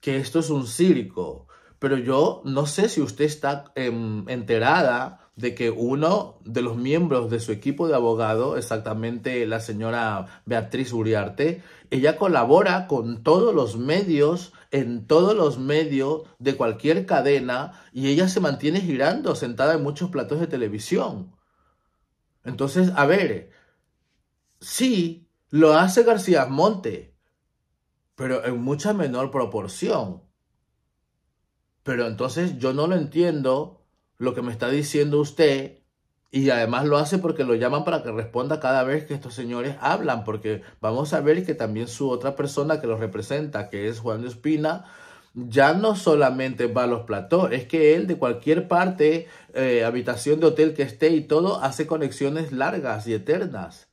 Speaker 1: que esto es un circo pero yo no sé si usted está em, enterada de que uno de los miembros de su equipo de abogado, exactamente la señora Beatriz Uriarte, ella colabora con todos los medios, en todos los medios de cualquier cadena y ella se mantiene girando, sentada en muchos platos de televisión. Entonces, a ver, sí, lo hace García Monte, pero en mucha menor proporción. Pero entonces yo no lo entiendo lo que me está diciendo usted y además lo hace porque lo llaman para que responda cada vez que estos señores hablan, porque vamos a ver que también su otra persona que lo representa, que es Juan de Espina, ya no solamente va a los platos, es que él de cualquier parte, eh, habitación de hotel que esté y todo, hace conexiones largas y eternas.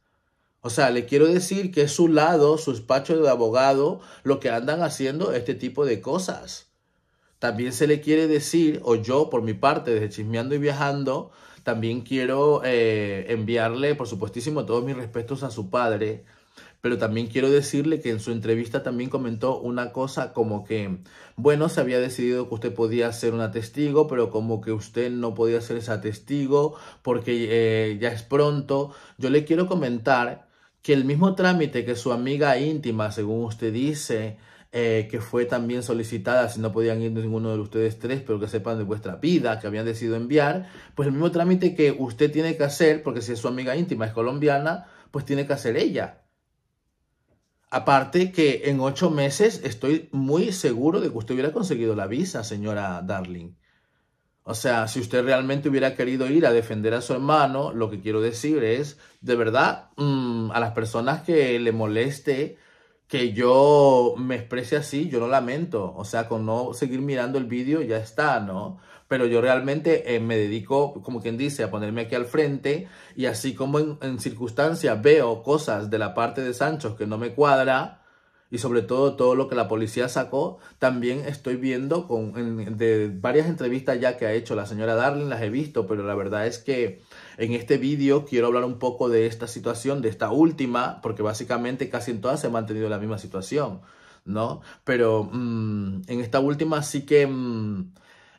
Speaker 1: O sea, le quiero decir que es su lado, su despacho de abogado, lo que andan haciendo este tipo de cosas. También se le quiere decir, o yo por mi parte, desde Chismeando y Viajando, también quiero eh, enviarle, por supuestísimo, todos mis respetos a su padre, pero también quiero decirle que en su entrevista también comentó una cosa como que, bueno, se había decidido que usted podía ser un testigo, pero como que usted no podía ser esa testigo porque eh, ya es pronto. Yo le quiero comentar que el mismo trámite que su amiga íntima, según usted dice, eh, que fue también solicitada, si no podían ir ninguno de ustedes tres, pero que sepan de vuestra vida, que habían decidido enviar, pues el mismo trámite que usted tiene que hacer, porque si es su amiga íntima, es colombiana, pues tiene que hacer ella. Aparte que en ocho meses estoy muy seguro de que usted hubiera conseguido la visa, señora Darling. O sea, si usted realmente hubiera querido ir a defender a su hermano, lo que quiero decir es, de verdad, mm, a las personas que le moleste que yo me exprese así, yo no lamento. O sea, con no seguir mirando el vídeo ya está, ¿no? Pero yo realmente eh, me dedico, como quien dice, a ponerme aquí al frente y así como en, circunstancias veo cosas de la parte de Sancho que no me cuadra y sobre todo todo lo que la policía sacó, también estoy viendo con, de varias entrevistas ya que ha hecho la señora Darling, las he visto, pero la verdad es que en este vídeo quiero hablar un poco de esta situación, de esta última, porque básicamente casi en todas se ha mantenido la misma situación, ¿no? Pero mm, en esta última sí que mm,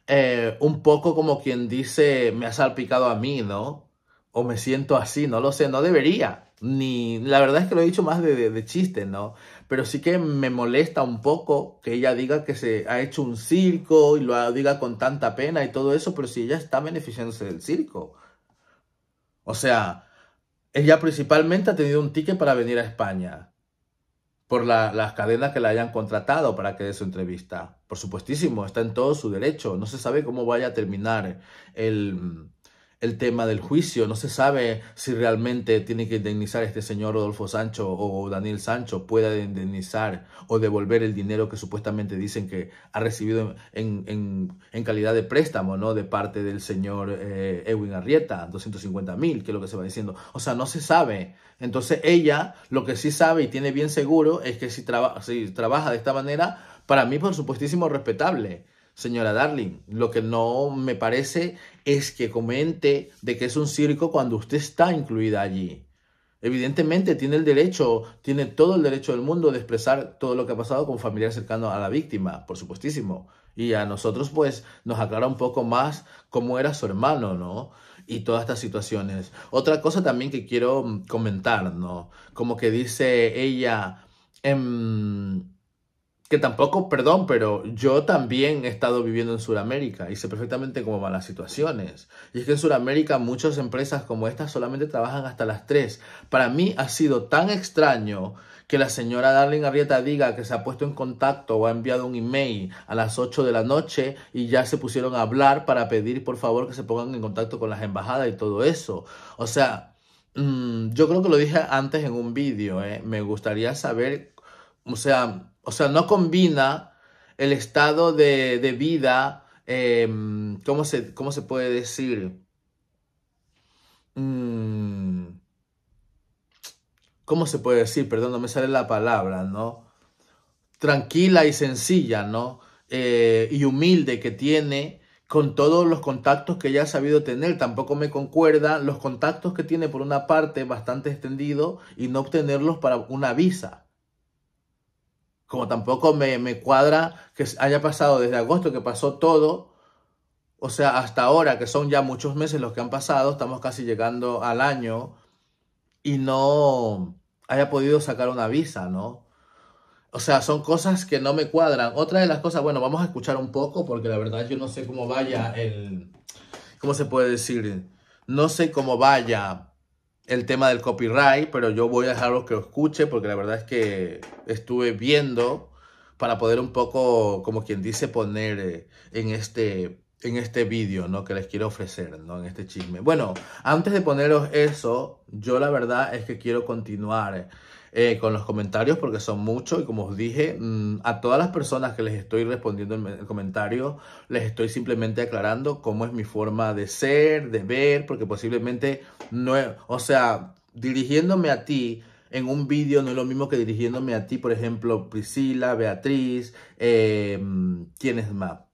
Speaker 1: eh, un poco como quien dice, me ha salpicado a mí, ¿no? O me siento así, no lo sé, no debería. Ni, la verdad es que lo he dicho más de, chiste, ¿no? Pero sí que me molesta un poco que ella diga que se ha hecho un circo y lo diga con tanta pena y todo eso, pero si ella está beneficiándose del circo. O sea, ella principalmente ha tenido un ticket para venir a España por las cadenas que la hayan contratado para que dé su entrevista. Por supuestísimo, está en todo su derecho. No se sabe cómo vaya a terminar el, el tema del juicio. No se sabe si realmente tiene que indemnizar este señor Rodolfo Sancho o Daniel Sancho pueda indemnizar o devolver el dinero que supuestamente dicen que ha recibido en, en, calidad de préstamo, ¿no? De parte del señor eh, Edwin Arrieta, 250 mil, que es lo que se va diciendo. O sea, no se sabe. Entonces ella lo que sí sabe y tiene bien seguro es que si, si trabaja de esta manera, para mí por supuestísimo respetable señora Darling. Lo que no me parece es que comente de que es un circo cuando usted está incluida allí. Evidentemente tiene el derecho, tiene todo el derecho del mundo de expresar todo lo que ha pasado con familiar cercano a la víctima, por supuestísimo. Y a nosotros pues nos aclara un poco más cómo era su hermano, ¿no? Y todas estas situaciones. Otra cosa también que quiero mm, comentar, ¿no? Como que dice ella, en... Em, que tampoco, perdón, pero yo también he estado viviendo en Sudamérica y sé perfectamente cómo van las situaciones. Y es que en Sudamérica muchas empresas como esta solamente trabajan hasta las 3. Para mí ha sido tan extraño que la señora Darling Arrieta diga que se ha puesto en contacto o ha enviado un email a las 8 de la noche y ya se pusieron a hablar para pedir por favor que se pongan en contacto con las embajadas y todo eso. O sea, mm, yo creo que lo dije antes en un vídeo, ¿eh? me gustaría saber, o sea, o sea, no combina el estado de, vida, em, ¿cómo, se, ¿cómo, se, puede decir? Mm, ¿Cómo se puede decir? Perdón, no me sale la palabra, ¿no? Tranquila y sencilla, ¿no? Eh, y humilde que tiene con todos los contactos que ya ha sabido tener. Tampoco me concuerda los contactos que tiene por una parte bastante extendido y no obtenerlos para una visa. Como tampoco me, cuadra que haya pasado desde agosto que pasó todo, o sea, hasta ahora, que son ya muchos meses los que han pasado, estamos casi llegando al año y no haya podido sacar una visa, ¿no? O sea, son cosas que no me cuadran. Otra de las cosas, bueno, vamos a escuchar un poco porque la verdad yo no sé cómo vaya el, ¿cómo se puede decir? No sé cómo vaya el tema del copyright, pero yo voy a dejaros que lo escuche porque la verdad es que estuve viendo para poder un poco, como quien dice, poner eh, en este en este vídeo, ¿no? Que les quiero ofrecer, ¿no? En este chisme. Bueno, antes de poneros eso, yo la verdad es que quiero continuar eh, con los comentarios porque son muchos y como os dije, mm, a todas las personas que les estoy respondiendo en el comentario, les estoy simplemente aclarando cómo es mi forma de ser, de ver, porque posiblemente no, es, o sea, dirigiéndome a ti, en un vídeo no es lo mismo que dirigiéndome a ti, por ejemplo, Priscila, Beatriz, eh, mm, ¿quién es más?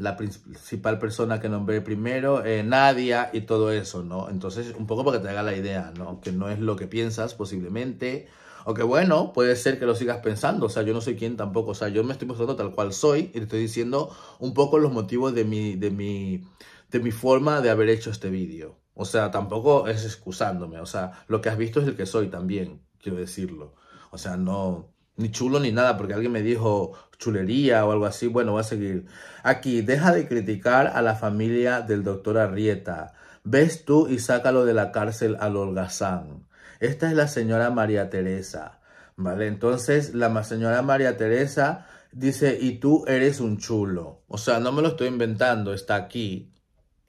Speaker 1: la principal persona que nombré primero, eh, Nadia y todo eso, ¿no? Entonces, un poco para que te haga la idea, ¿no? Que no es lo que piensas posiblemente, o que bueno, puede ser que lo sigas pensando, o sea, yo no soy quien tampoco, o sea, yo me estoy mostrando tal cual soy y te estoy diciendo un poco los motivos de mi, de mi, de mi forma de haber hecho este vídeo. O sea, tampoco es excusándome, o sea, lo que has visto es el que soy también, quiero decirlo. O sea, no, ni chulo ni nada, porque alguien me dijo, chulería o algo así, bueno, va a seguir. Aquí, deja de criticar a la familia del doctor Arrieta. Ves tú y sácalo de la cárcel al holgazán. Esta es la señora María Teresa, ¿vale? Entonces, la señora María Teresa dice, y tú eres un chulo. O sea, no me lo estoy inventando, está aquí,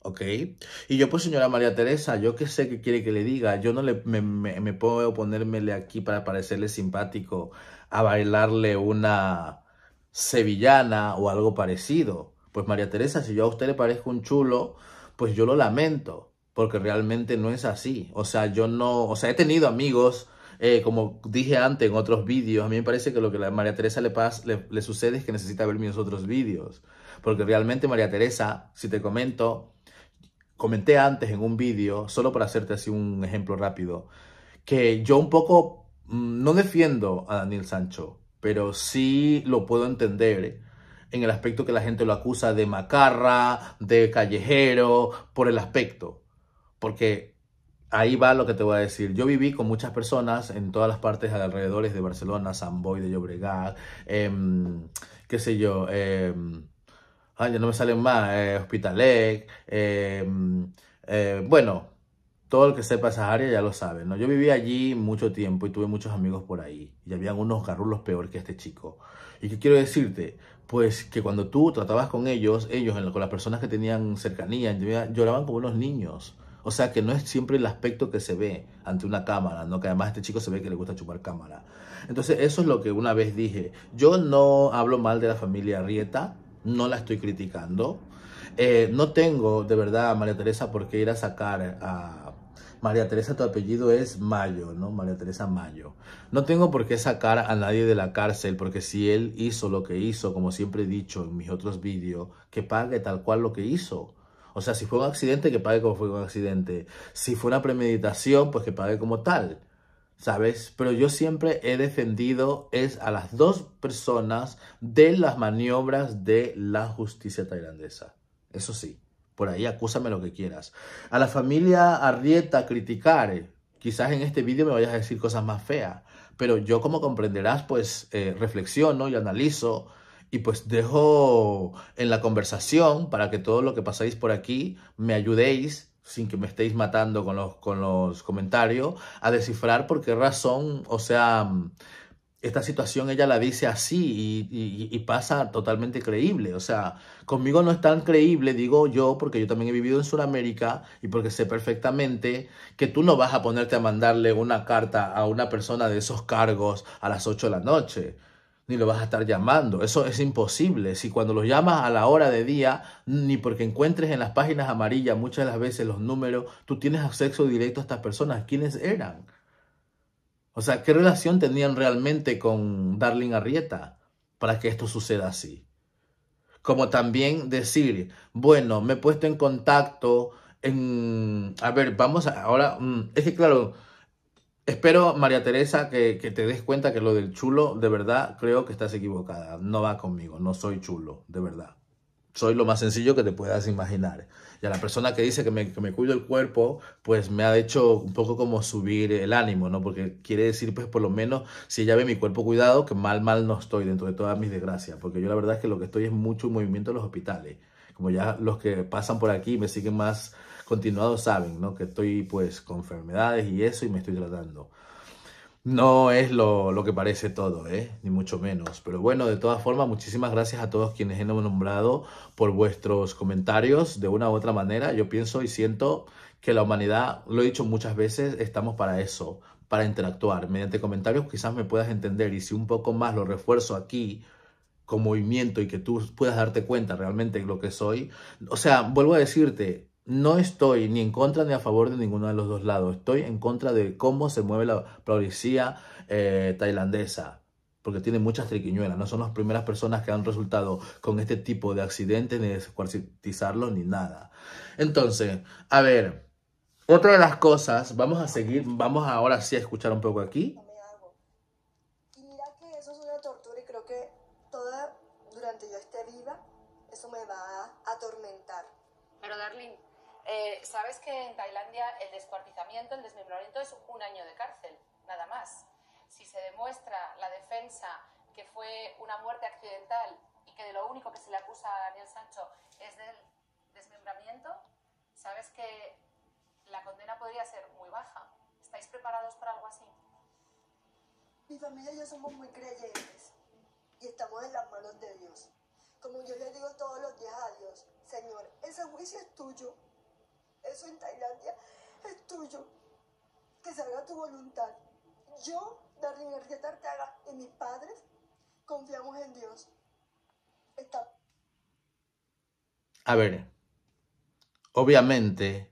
Speaker 1: ¿ok? Y yo, pues, señora María Teresa, yo qué sé qué quiere que le diga. Yo no le, me, puedo ponérmele aquí para parecerle simpático a bailarle una sevillana o algo parecido. Pues María Teresa, si yo a usted le parezco un chulo, pues yo lo lamento, porque realmente no es así. O sea, yo no, o sea, he tenido amigos, eh, como dije antes en otros vídeos, a mí me parece que lo que a María Teresa le, pasa, le, le sucede es que necesita ver mis otros vídeos, porque realmente María Teresa, si te comento, comenté antes en un vídeo, solo para hacerte así un ejemplo rápido, que yo un poco mm, no defiendo a Daniel Sancho, pero sí lo puedo entender en el aspecto que la gente lo acusa de macarra, de callejero, por el aspecto. Porque ahí va lo que te voy a decir. Yo viví con muchas personas en todas las partes alrededor de Barcelona, San Boy de Llobregat, em, qué sé yo, em, ay, ya no me salen más, eh, Hospitalet, em, eh, bueno, todo el que sepa esa área ya lo sabe, ¿no? Yo viví allí mucho tiempo y tuve muchos amigos por ahí. Y habían unos garrulos peor que este chico. ¿Y qué quiero decirte? Pues que cuando tú tratabas con ellos, ellos con las personas que tenían cercanía, lloraban como unos niños. O sea que no es siempre el aspecto que se ve ante una cámara, ¿no? Que además este chico se ve que le gusta chupar cámara. Entonces eso es lo que una vez dije. Yo no hablo mal de la familia Rieta, no la estoy criticando. Eh, no tengo de verdad, María Teresa, por qué ir a sacar a María Teresa, tu apellido es Mayo, ¿no? María Teresa Mayo. No tengo por qué sacar a nadie de la cárcel, porque si él hizo lo que hizo, como siempre he dicho en mis otros vídeos, que pague tal cual lo que hizo. O sea, si fue un accidente, que pague como fue un accidente. Si fue una premeditación, pues que pague como tal. ¿Sabes? Pero yo siempre he defendido es a las dos personas de las maniobras de la justicia tailandesa. Eso sí por ahí, acúsame lo que quieras. A la familia Arrieta, criticar. Eh, quizás en este vídeo me vayas a decir cosas más feas, pero yo como comprenderás, pues eh, reflexiono y analizo y pues dejo en la conversación para que todo lo que pasáis por aquí me ayudéis sin que me estéis matando con los, con los comentarios, a descifrar por qué razón, o sea, esta situación ella la dice así y, pasa totalmente creíble. O sea, conmigo no es tan creíble, digo yo, porque yo también he vivido en Sudamérica y porque sé perfectamente que tú no vas a ponerte a mandarle una carta a una persona de esos cargos a las 8 de la noche, ni lo vas a estar llamando. Eso es imposible. Si cuando los llamas a la hora de día, ni porque encuentres en las páginas amarillas muchas de las veces los números, tú tienes acceso directo a estas personas. ¿Quiénes eran? O sea, ¿qué relación tenían realmente con Darling Arrieta para que esto suceda así? Como también decir, bueno, me he puesto en contacto en... A ver, vamos a... Ahora, mm, es que claro, espero, María Teresa, que, que te des cuenta que lo del chulo, de verdad, creo que estás equivocada. No va conmigo, no soy chulo, de verdad soy lo más sencillo que te puedas imaginar. Y a la persona que dice que me, que cuido el cuerpo, pues me ha hecho un poco como subir el ánimo, ¿no? Porque quiere decir, pues por lo menos, si ella ve mi cuerpo cuidado, que mal, mal no estoy dentro de todas mis desgracias. Porque yo la verdad es que lo que estoy es mucho movimiento en los hospitales. Como ya los que pasan por aquí y me siguen más continuados saben, ¿no? Que estoy pues con enfermedades y eso y me estoy tratando no es lo, lo, que parece todo, ¿eh? ni mucho menos. Pero bueno, de todas formas, muchísimas gracias a todos quienes he nombrado por vuestros comentarios. De una u otra manera, yo pienso y siento que la humanidad, lo he dicho muchas veces, estamos para eso, para interactuar. Mediante comentarios quizás me puedas entender y si un poco más lo refuerzo aquí con movimiento y que tú puedas darte cuenta realmente de lo que soy. O sea, vuelvo a decirte, no estoy ni en contra ni a favor de ninguno de los dos lados. Estoy en contra de cómo se mueve la policía eh, tailandesa, porque tiene muchas triquiñuelas. No son las primeras personas que han resultado con este tipo de accidente ni descuartizarlos, ni nada. Entonces, a ver, otra de las cosas, vamos a seguir, vamos ahora sí a escuchar un poco aquí. el desmembramiento es un año de cárcel, nada más. Si se demuestra la defensa que fue una muerte accidental y que de lo único que se le acusa a Daniel Sancho es del desmembramiento, sabes que la condena podría ser muy baja. ¿Estáis preparados para algo así? Mi familia y yo somos muy creyentes y estamos en las manos de Dios. Como yo le digo todos los días a Dios, Señor, ese juicio es tuyo. Eso en Tailandia es tuyo. Que salga tu voluntad. Yo, Darlene Enrique Arteaga, y mis padres confiamos en Dios. Está. A ver, obviamente,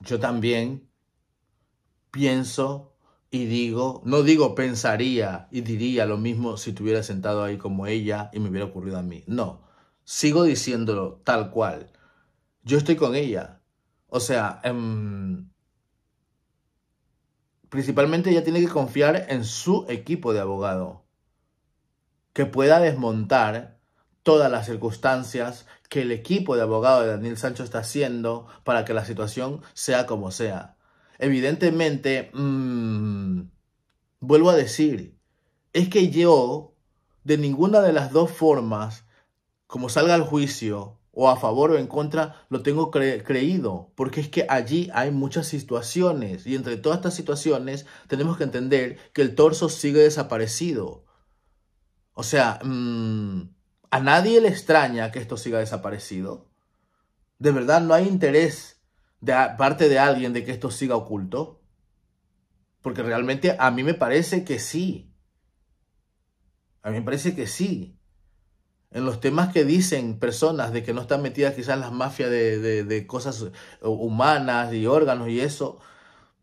Speaker 1: yo también pienso y digo, no digo pensaría y diría lo mismo si estuviera sentado ahí como ella y me hubiera ocurrido a mí. No, sigo diciéndolo tal cual. Yo estoy con ella, o sea, em, principalmente ella tiene que confiar en su equipo de abogado, que pueda desmontar todas las circunstancias que el equipo de abogado de Daniel Sancho está haciendo para que la situación sea como sea. Evidentemente, mm, vuelvo a decir, es que yo, de ninguna de las dos formas, como salga el juicio, o a favor o en contra, lo tengo creído, porque es que allí hay muchas situaciones y entre todas estas situaciones tenemos que entender que el torso sigue desaparecido. O sea, mm, a nadie le extraña que esto siga desaparecido. De verdad, no hay interés de parte de alguien de que esto siga oculto. Porque realmente a mí me parece que sí. A mí me parece que sí en los temas que dicen personas de que no están metidas quizás las mafias de, cosas humanas y órganos y eso,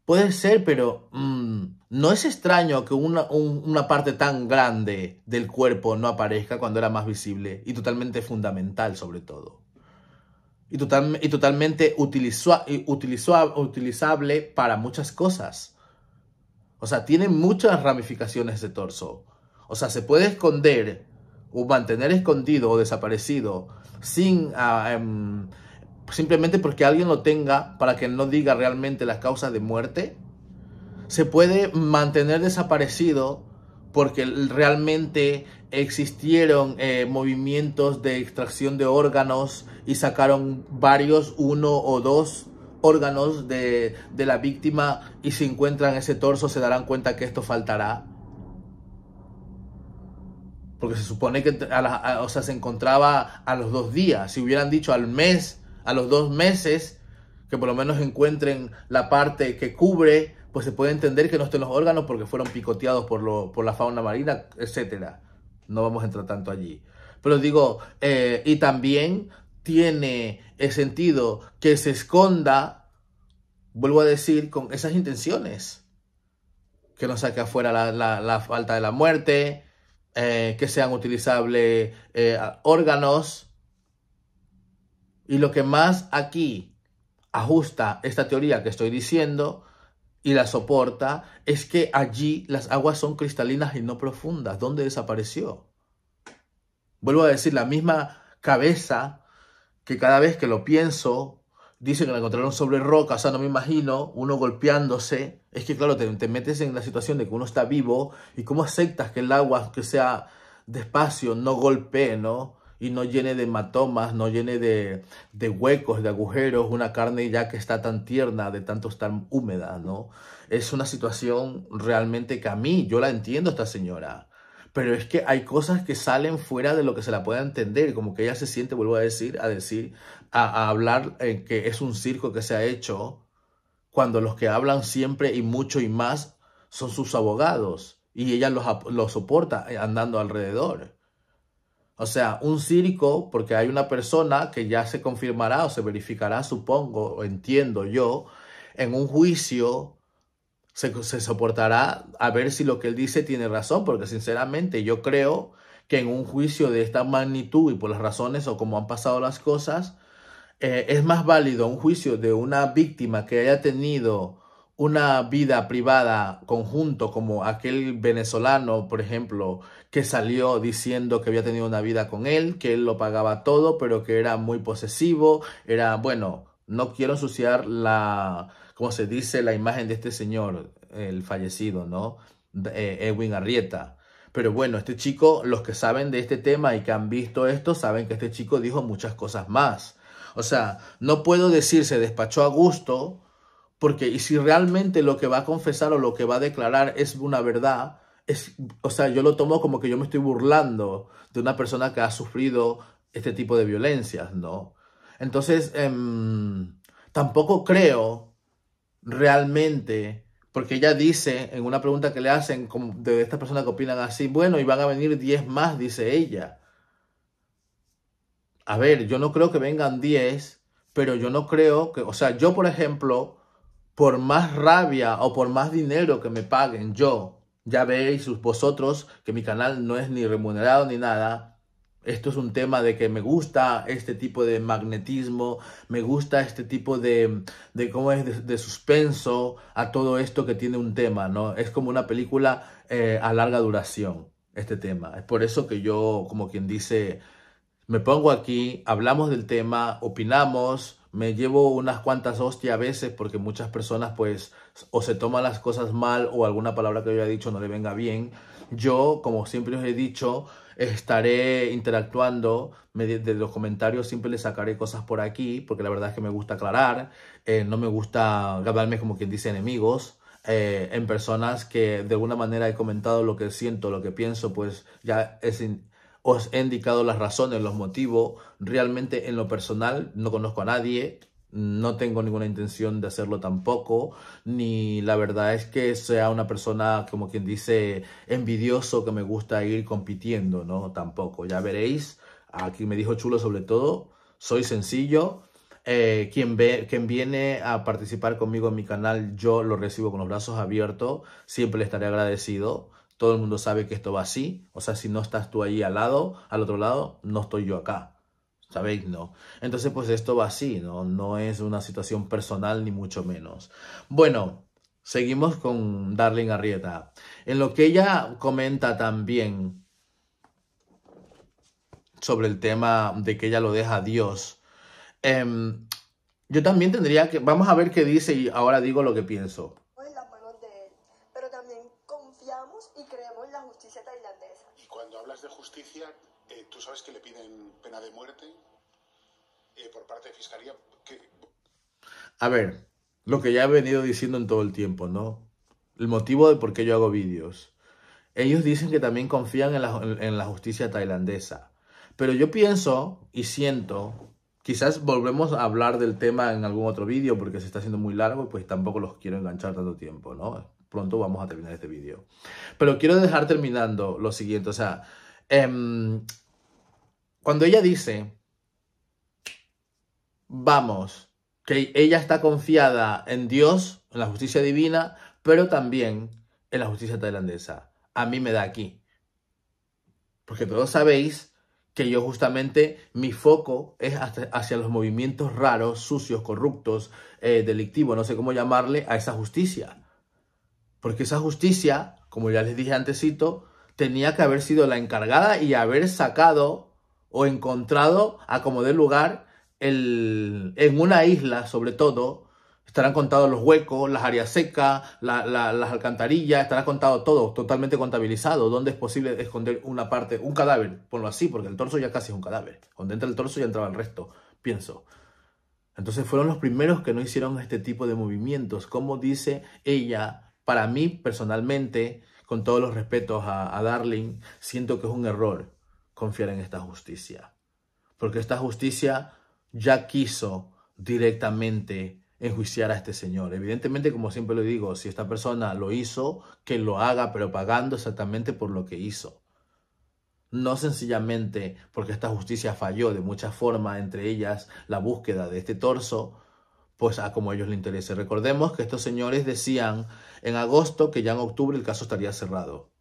Speaker 1: puede ser, pero mm, no es extraño que una, una parte tan grande del cuerpo no aparezca cuando era más visible y totalmente fundamental sobre todo. Y, y totalmente utilizable para muchas cosas. O sea, tiene muchas ramificaciones de torso. O sea, se puede esconder o mantener escondido o desaparecido sin ah, em, simplemente porque alguien lo tenga para que no diga realmente las causas de muerte. Se puede mantener desaparecido porque realmente existieron eh, movimientos de extracción de órganos y sacaron varios, uno o dos órganos de, de la víctima y si encuentran ese torso se darán cuenta que esto faltará porque se supone que o sea, se encontraba a los dos días. Si hubieran dicho al mes, a los dos meses, que por lo menos encuentren la parte que cubre, pues se puede entender que no estén los órganos porque fueron picoteados por, lo, la fauna marina, etc. No vamos a entrar tanto allí. Pero digo, eh, y también tiene el eh, sentido que se esconda, vuelvo a decir, con esas intenciones. Que no saque afuera la falta de la muerte, eh, que sean utilizables eh, órganos. Y lo que más aquí ajusta esta teoría que estoy diciendo y la soporta es que allí las aguas son cristalinas y no profundas. ¿Dónde desapareció? Vuelvo a decir, la misma cabeza que cada vez que lo pienso Dice que la encontraron sobre roca, o sea, no me imagino uno golpeándose. Es que, claro, te, metes en la situación de que uno está vivo y cómo aceptas que el agua, que sea despacio, no golpee, ¿no? Y no llene de hematomas, no llene de, de huecos, de agujeros, una carne ya que está tan tierna, de tanto estar húmeda, ¿no? Es una situación realmente que a mí, yo la entiendo esta señora pero es que hay cosas que salen fuera de lo que se la pueda entender, como que ella se siente, vuelvo a decir, a decir, a, hablar que es un circo que se ha hecho, cuando los que hablan siempre y mucho y más son sus abogados y ella los, los soporta eh, andando alrededor. O sea, un circo, porque hay una persona que ya se confirmará o se verificará, supongo, o entiendo yo, en un juicio se, soportará a ver si lo que él dice tiene razón, porque sinceramente yo creo que en un juicio de esta magnitud y por las razones o como han pasado las cosas, eh, es más válido un juicio de una víctima que haya tenido una vida privada conjunto, como aquel venezolano, por ejemplo, que salió diciendo que había tenido una vida con él, que él lo pagaba todo, pero que era muy posesivo, era, bueno, no quiero ensuciar la, como se dice la imagen de este señor, el fallecido, ¿no? Eh, Edwin Arrieta. Pero bueno, este chico, los que saben de este tema y que han visto esto, saben que este chico dijo muchas cosas más. O sea, no puedo decir se despachó a gusto, porque y si realmente lo que va a confesar o lo que va a declarar es una verdad, es, o sea, yo lo tomo como que yo me estoy burlando de una persona que ha sufrido este tipo de violencias, ¿no? Entonces, em, tampoco creo realmente, porque ella dice en una pregunta que le hacen de esta persona que opinan así, bueno, y van a venir 10 más, dice ella. A ver, yo no creo que vengan 10, pero yo no creo que, o sea, yo por ejemplo, por más rabia o por más dinero que me paguen yo, ya veis vosotros que mi canal no es ni remunerado ni nada, esto es un tema de que me gusta este tipo de magnetismo, me gusta este tipo de, de cómo es, de, suspenso a todo esto que tiene un tema, ¿no? Es como una película eh, a larga duración, este tema. Es por eso que yo, como quien dice, me pongo aquí, hablamos del tema, opinamos, me llevo unas cuantas hostias a veces porque muchas personas pues o se toman las cosas mal o alguna palabra que yo haya dicho no le venga bien. Yo, como siempre os he dicho, Estaré interactuando mediante los comentarios, siempre le sacaré cosas por aquí, porque la verdad es que me gusta aclarar, eh, no me gusta grabarme como quien dice enemigos. Eh, en personas que de alguna manera he comentado lo que siento, lo que pienso, pues ya os he indicado las razones, los motivos. Realmente en lo personal no conozco a nadie, no tengo ninguna intención de hacerlo tampoco, ni la verdad es que sea una persona, como quien dice, envidioso que me gusta ir compitiendo, ¿no? Tampoco, ya veréis, aquí me dijo Chulo sobre todo, soy sencillo, eh, quien, quien viene a participar conmigo en mi canal, yo lo recibo con los brazos abiertos, siempre le estaré agradecido. Todo el mundo sabe que esto va así, o sea, si no estás tú ahí al lado, al otro lado, no estoy yo acá. ¿sabéis? No. Entonces, pues esto va así, ¿no? No es una situación personal ni mucho menos. Bueno, seguimos con Darling Arrieta. En lo que ella comenta también sobre el tema de que ella lo deja a Dios, em, yo también tendría que, vamos a ver qué dice y ahora digo lo que pienso. pero también confiamos y creemos en la justicia tailandesa. Y cuando hablas de justicia, eh, ¿tú sabes que le piden pena de muerte? Eh, por parte de Fiscalía. A ver, lo que ya he venido diciendo en todo el tiempo, ¿no? El motivo de por qué yo hago vídeos. Ellos dicen que también confían en la, justicia tailandesa. Pero yo pienso y siento, quizás volvemos a hablar del tema en algún otro vídeo porque se está haciendo muy largo y pues tampoco los quiero enganchar tanto tiempo, ¿no? Pronto vamos a terminar este vídeo. Pero quiero dejar terminando lo siguiente, o sea, em, cuando ella dice vamos, que ella está confiada en Dios, en la justicia divina, pero también en la justicia tailandesa. A mí me da aquí. Porque todos sabéis que yo justamente mi foco es hacia los movimientos raros, sucios, corruptos, eh, delictivos, no sé cómo llamarle, a esa justicia. Porque esa justicia, como ya les dije antesito, tenía que haber sido la encargada y haber sacado o encontrado a como de lugar el, en una isla, sobre todo, estarán contados los huecos, las áreas secas, las alcantarillas, estará contado todo, totalmente contabilizado, dónde es posible esconder una parte, un cadáver, ponlo así, porque el torso ya casi es un cadáver. Cuando entra el torso ya entraba el resto, pienso. Entonces fueron los primeros que no hicieron este tipo de movimientos, como dice ella, para mí personalmente, con todos los respetos a, a Darling, siento que es un error confiar en esta justicia. Porque esta justicia ya quiso directamente enjuiciar a este señor. Evidentemente, como siempre lo digo, si esta persona lo hizo, que lo haga, pero pagando exactamente por lo que hizo. No sencillamente porque esta justicia falló de muchas formas, entre ellas la búsqueda de este torso, pues a como ellos le interese. Recordemos que estos señores decían en agosto que ya en octubre el caso estaría cerrado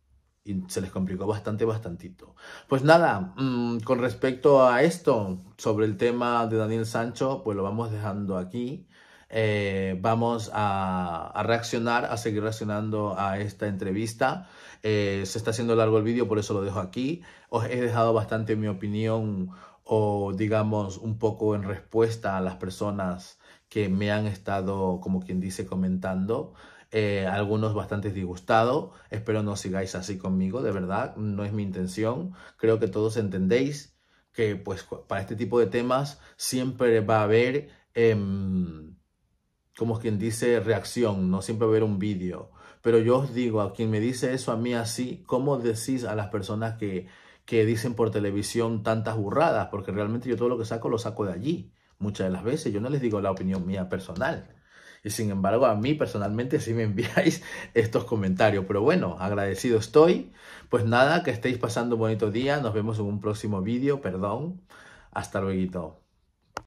Speaker 1: y se les complicó bastante, bastantito. Pues nada, mm, con respecto a esto, sobre el tema de Daniel Sancho, pues lo vamos dejando aquí. Eh, vamos a, reaccionar, a seguir reaccionando a esta entrevista. Eh, se está haciendo largo el vídeo, por eso lo dejo aquí. Os he dejado bastante mi opinión o digamos un poco en respuesta a las personas que me han estado, como quien dice, comentando. Eh, algunos bastante disgustados. Espero no sigáis así conmigo, de verdad, no es mi intención. Creo que todos entendéis que pues para este tipo de temas siempre va a haber, em, como quien dice, reacción, no siempre va a haber un vídeo. Pero yo os digo, a quien me dice eso a mí así, ¿cómo decís a las personas que, que dicen por televisión tantas burradas? Porque realmente yo todo lo que saco lo saco de allí muchas de las veces. Yo no les digo la opinión mía personal. Y sin embargo, a mí personalmente sí me enviáis <laughs> estos comentarios. Pero bueno, agradecido estoy. Pues nada, que estéis pasando un bonito día. Nos vemos en un próximo vídeo. Perdón. Hasta luego.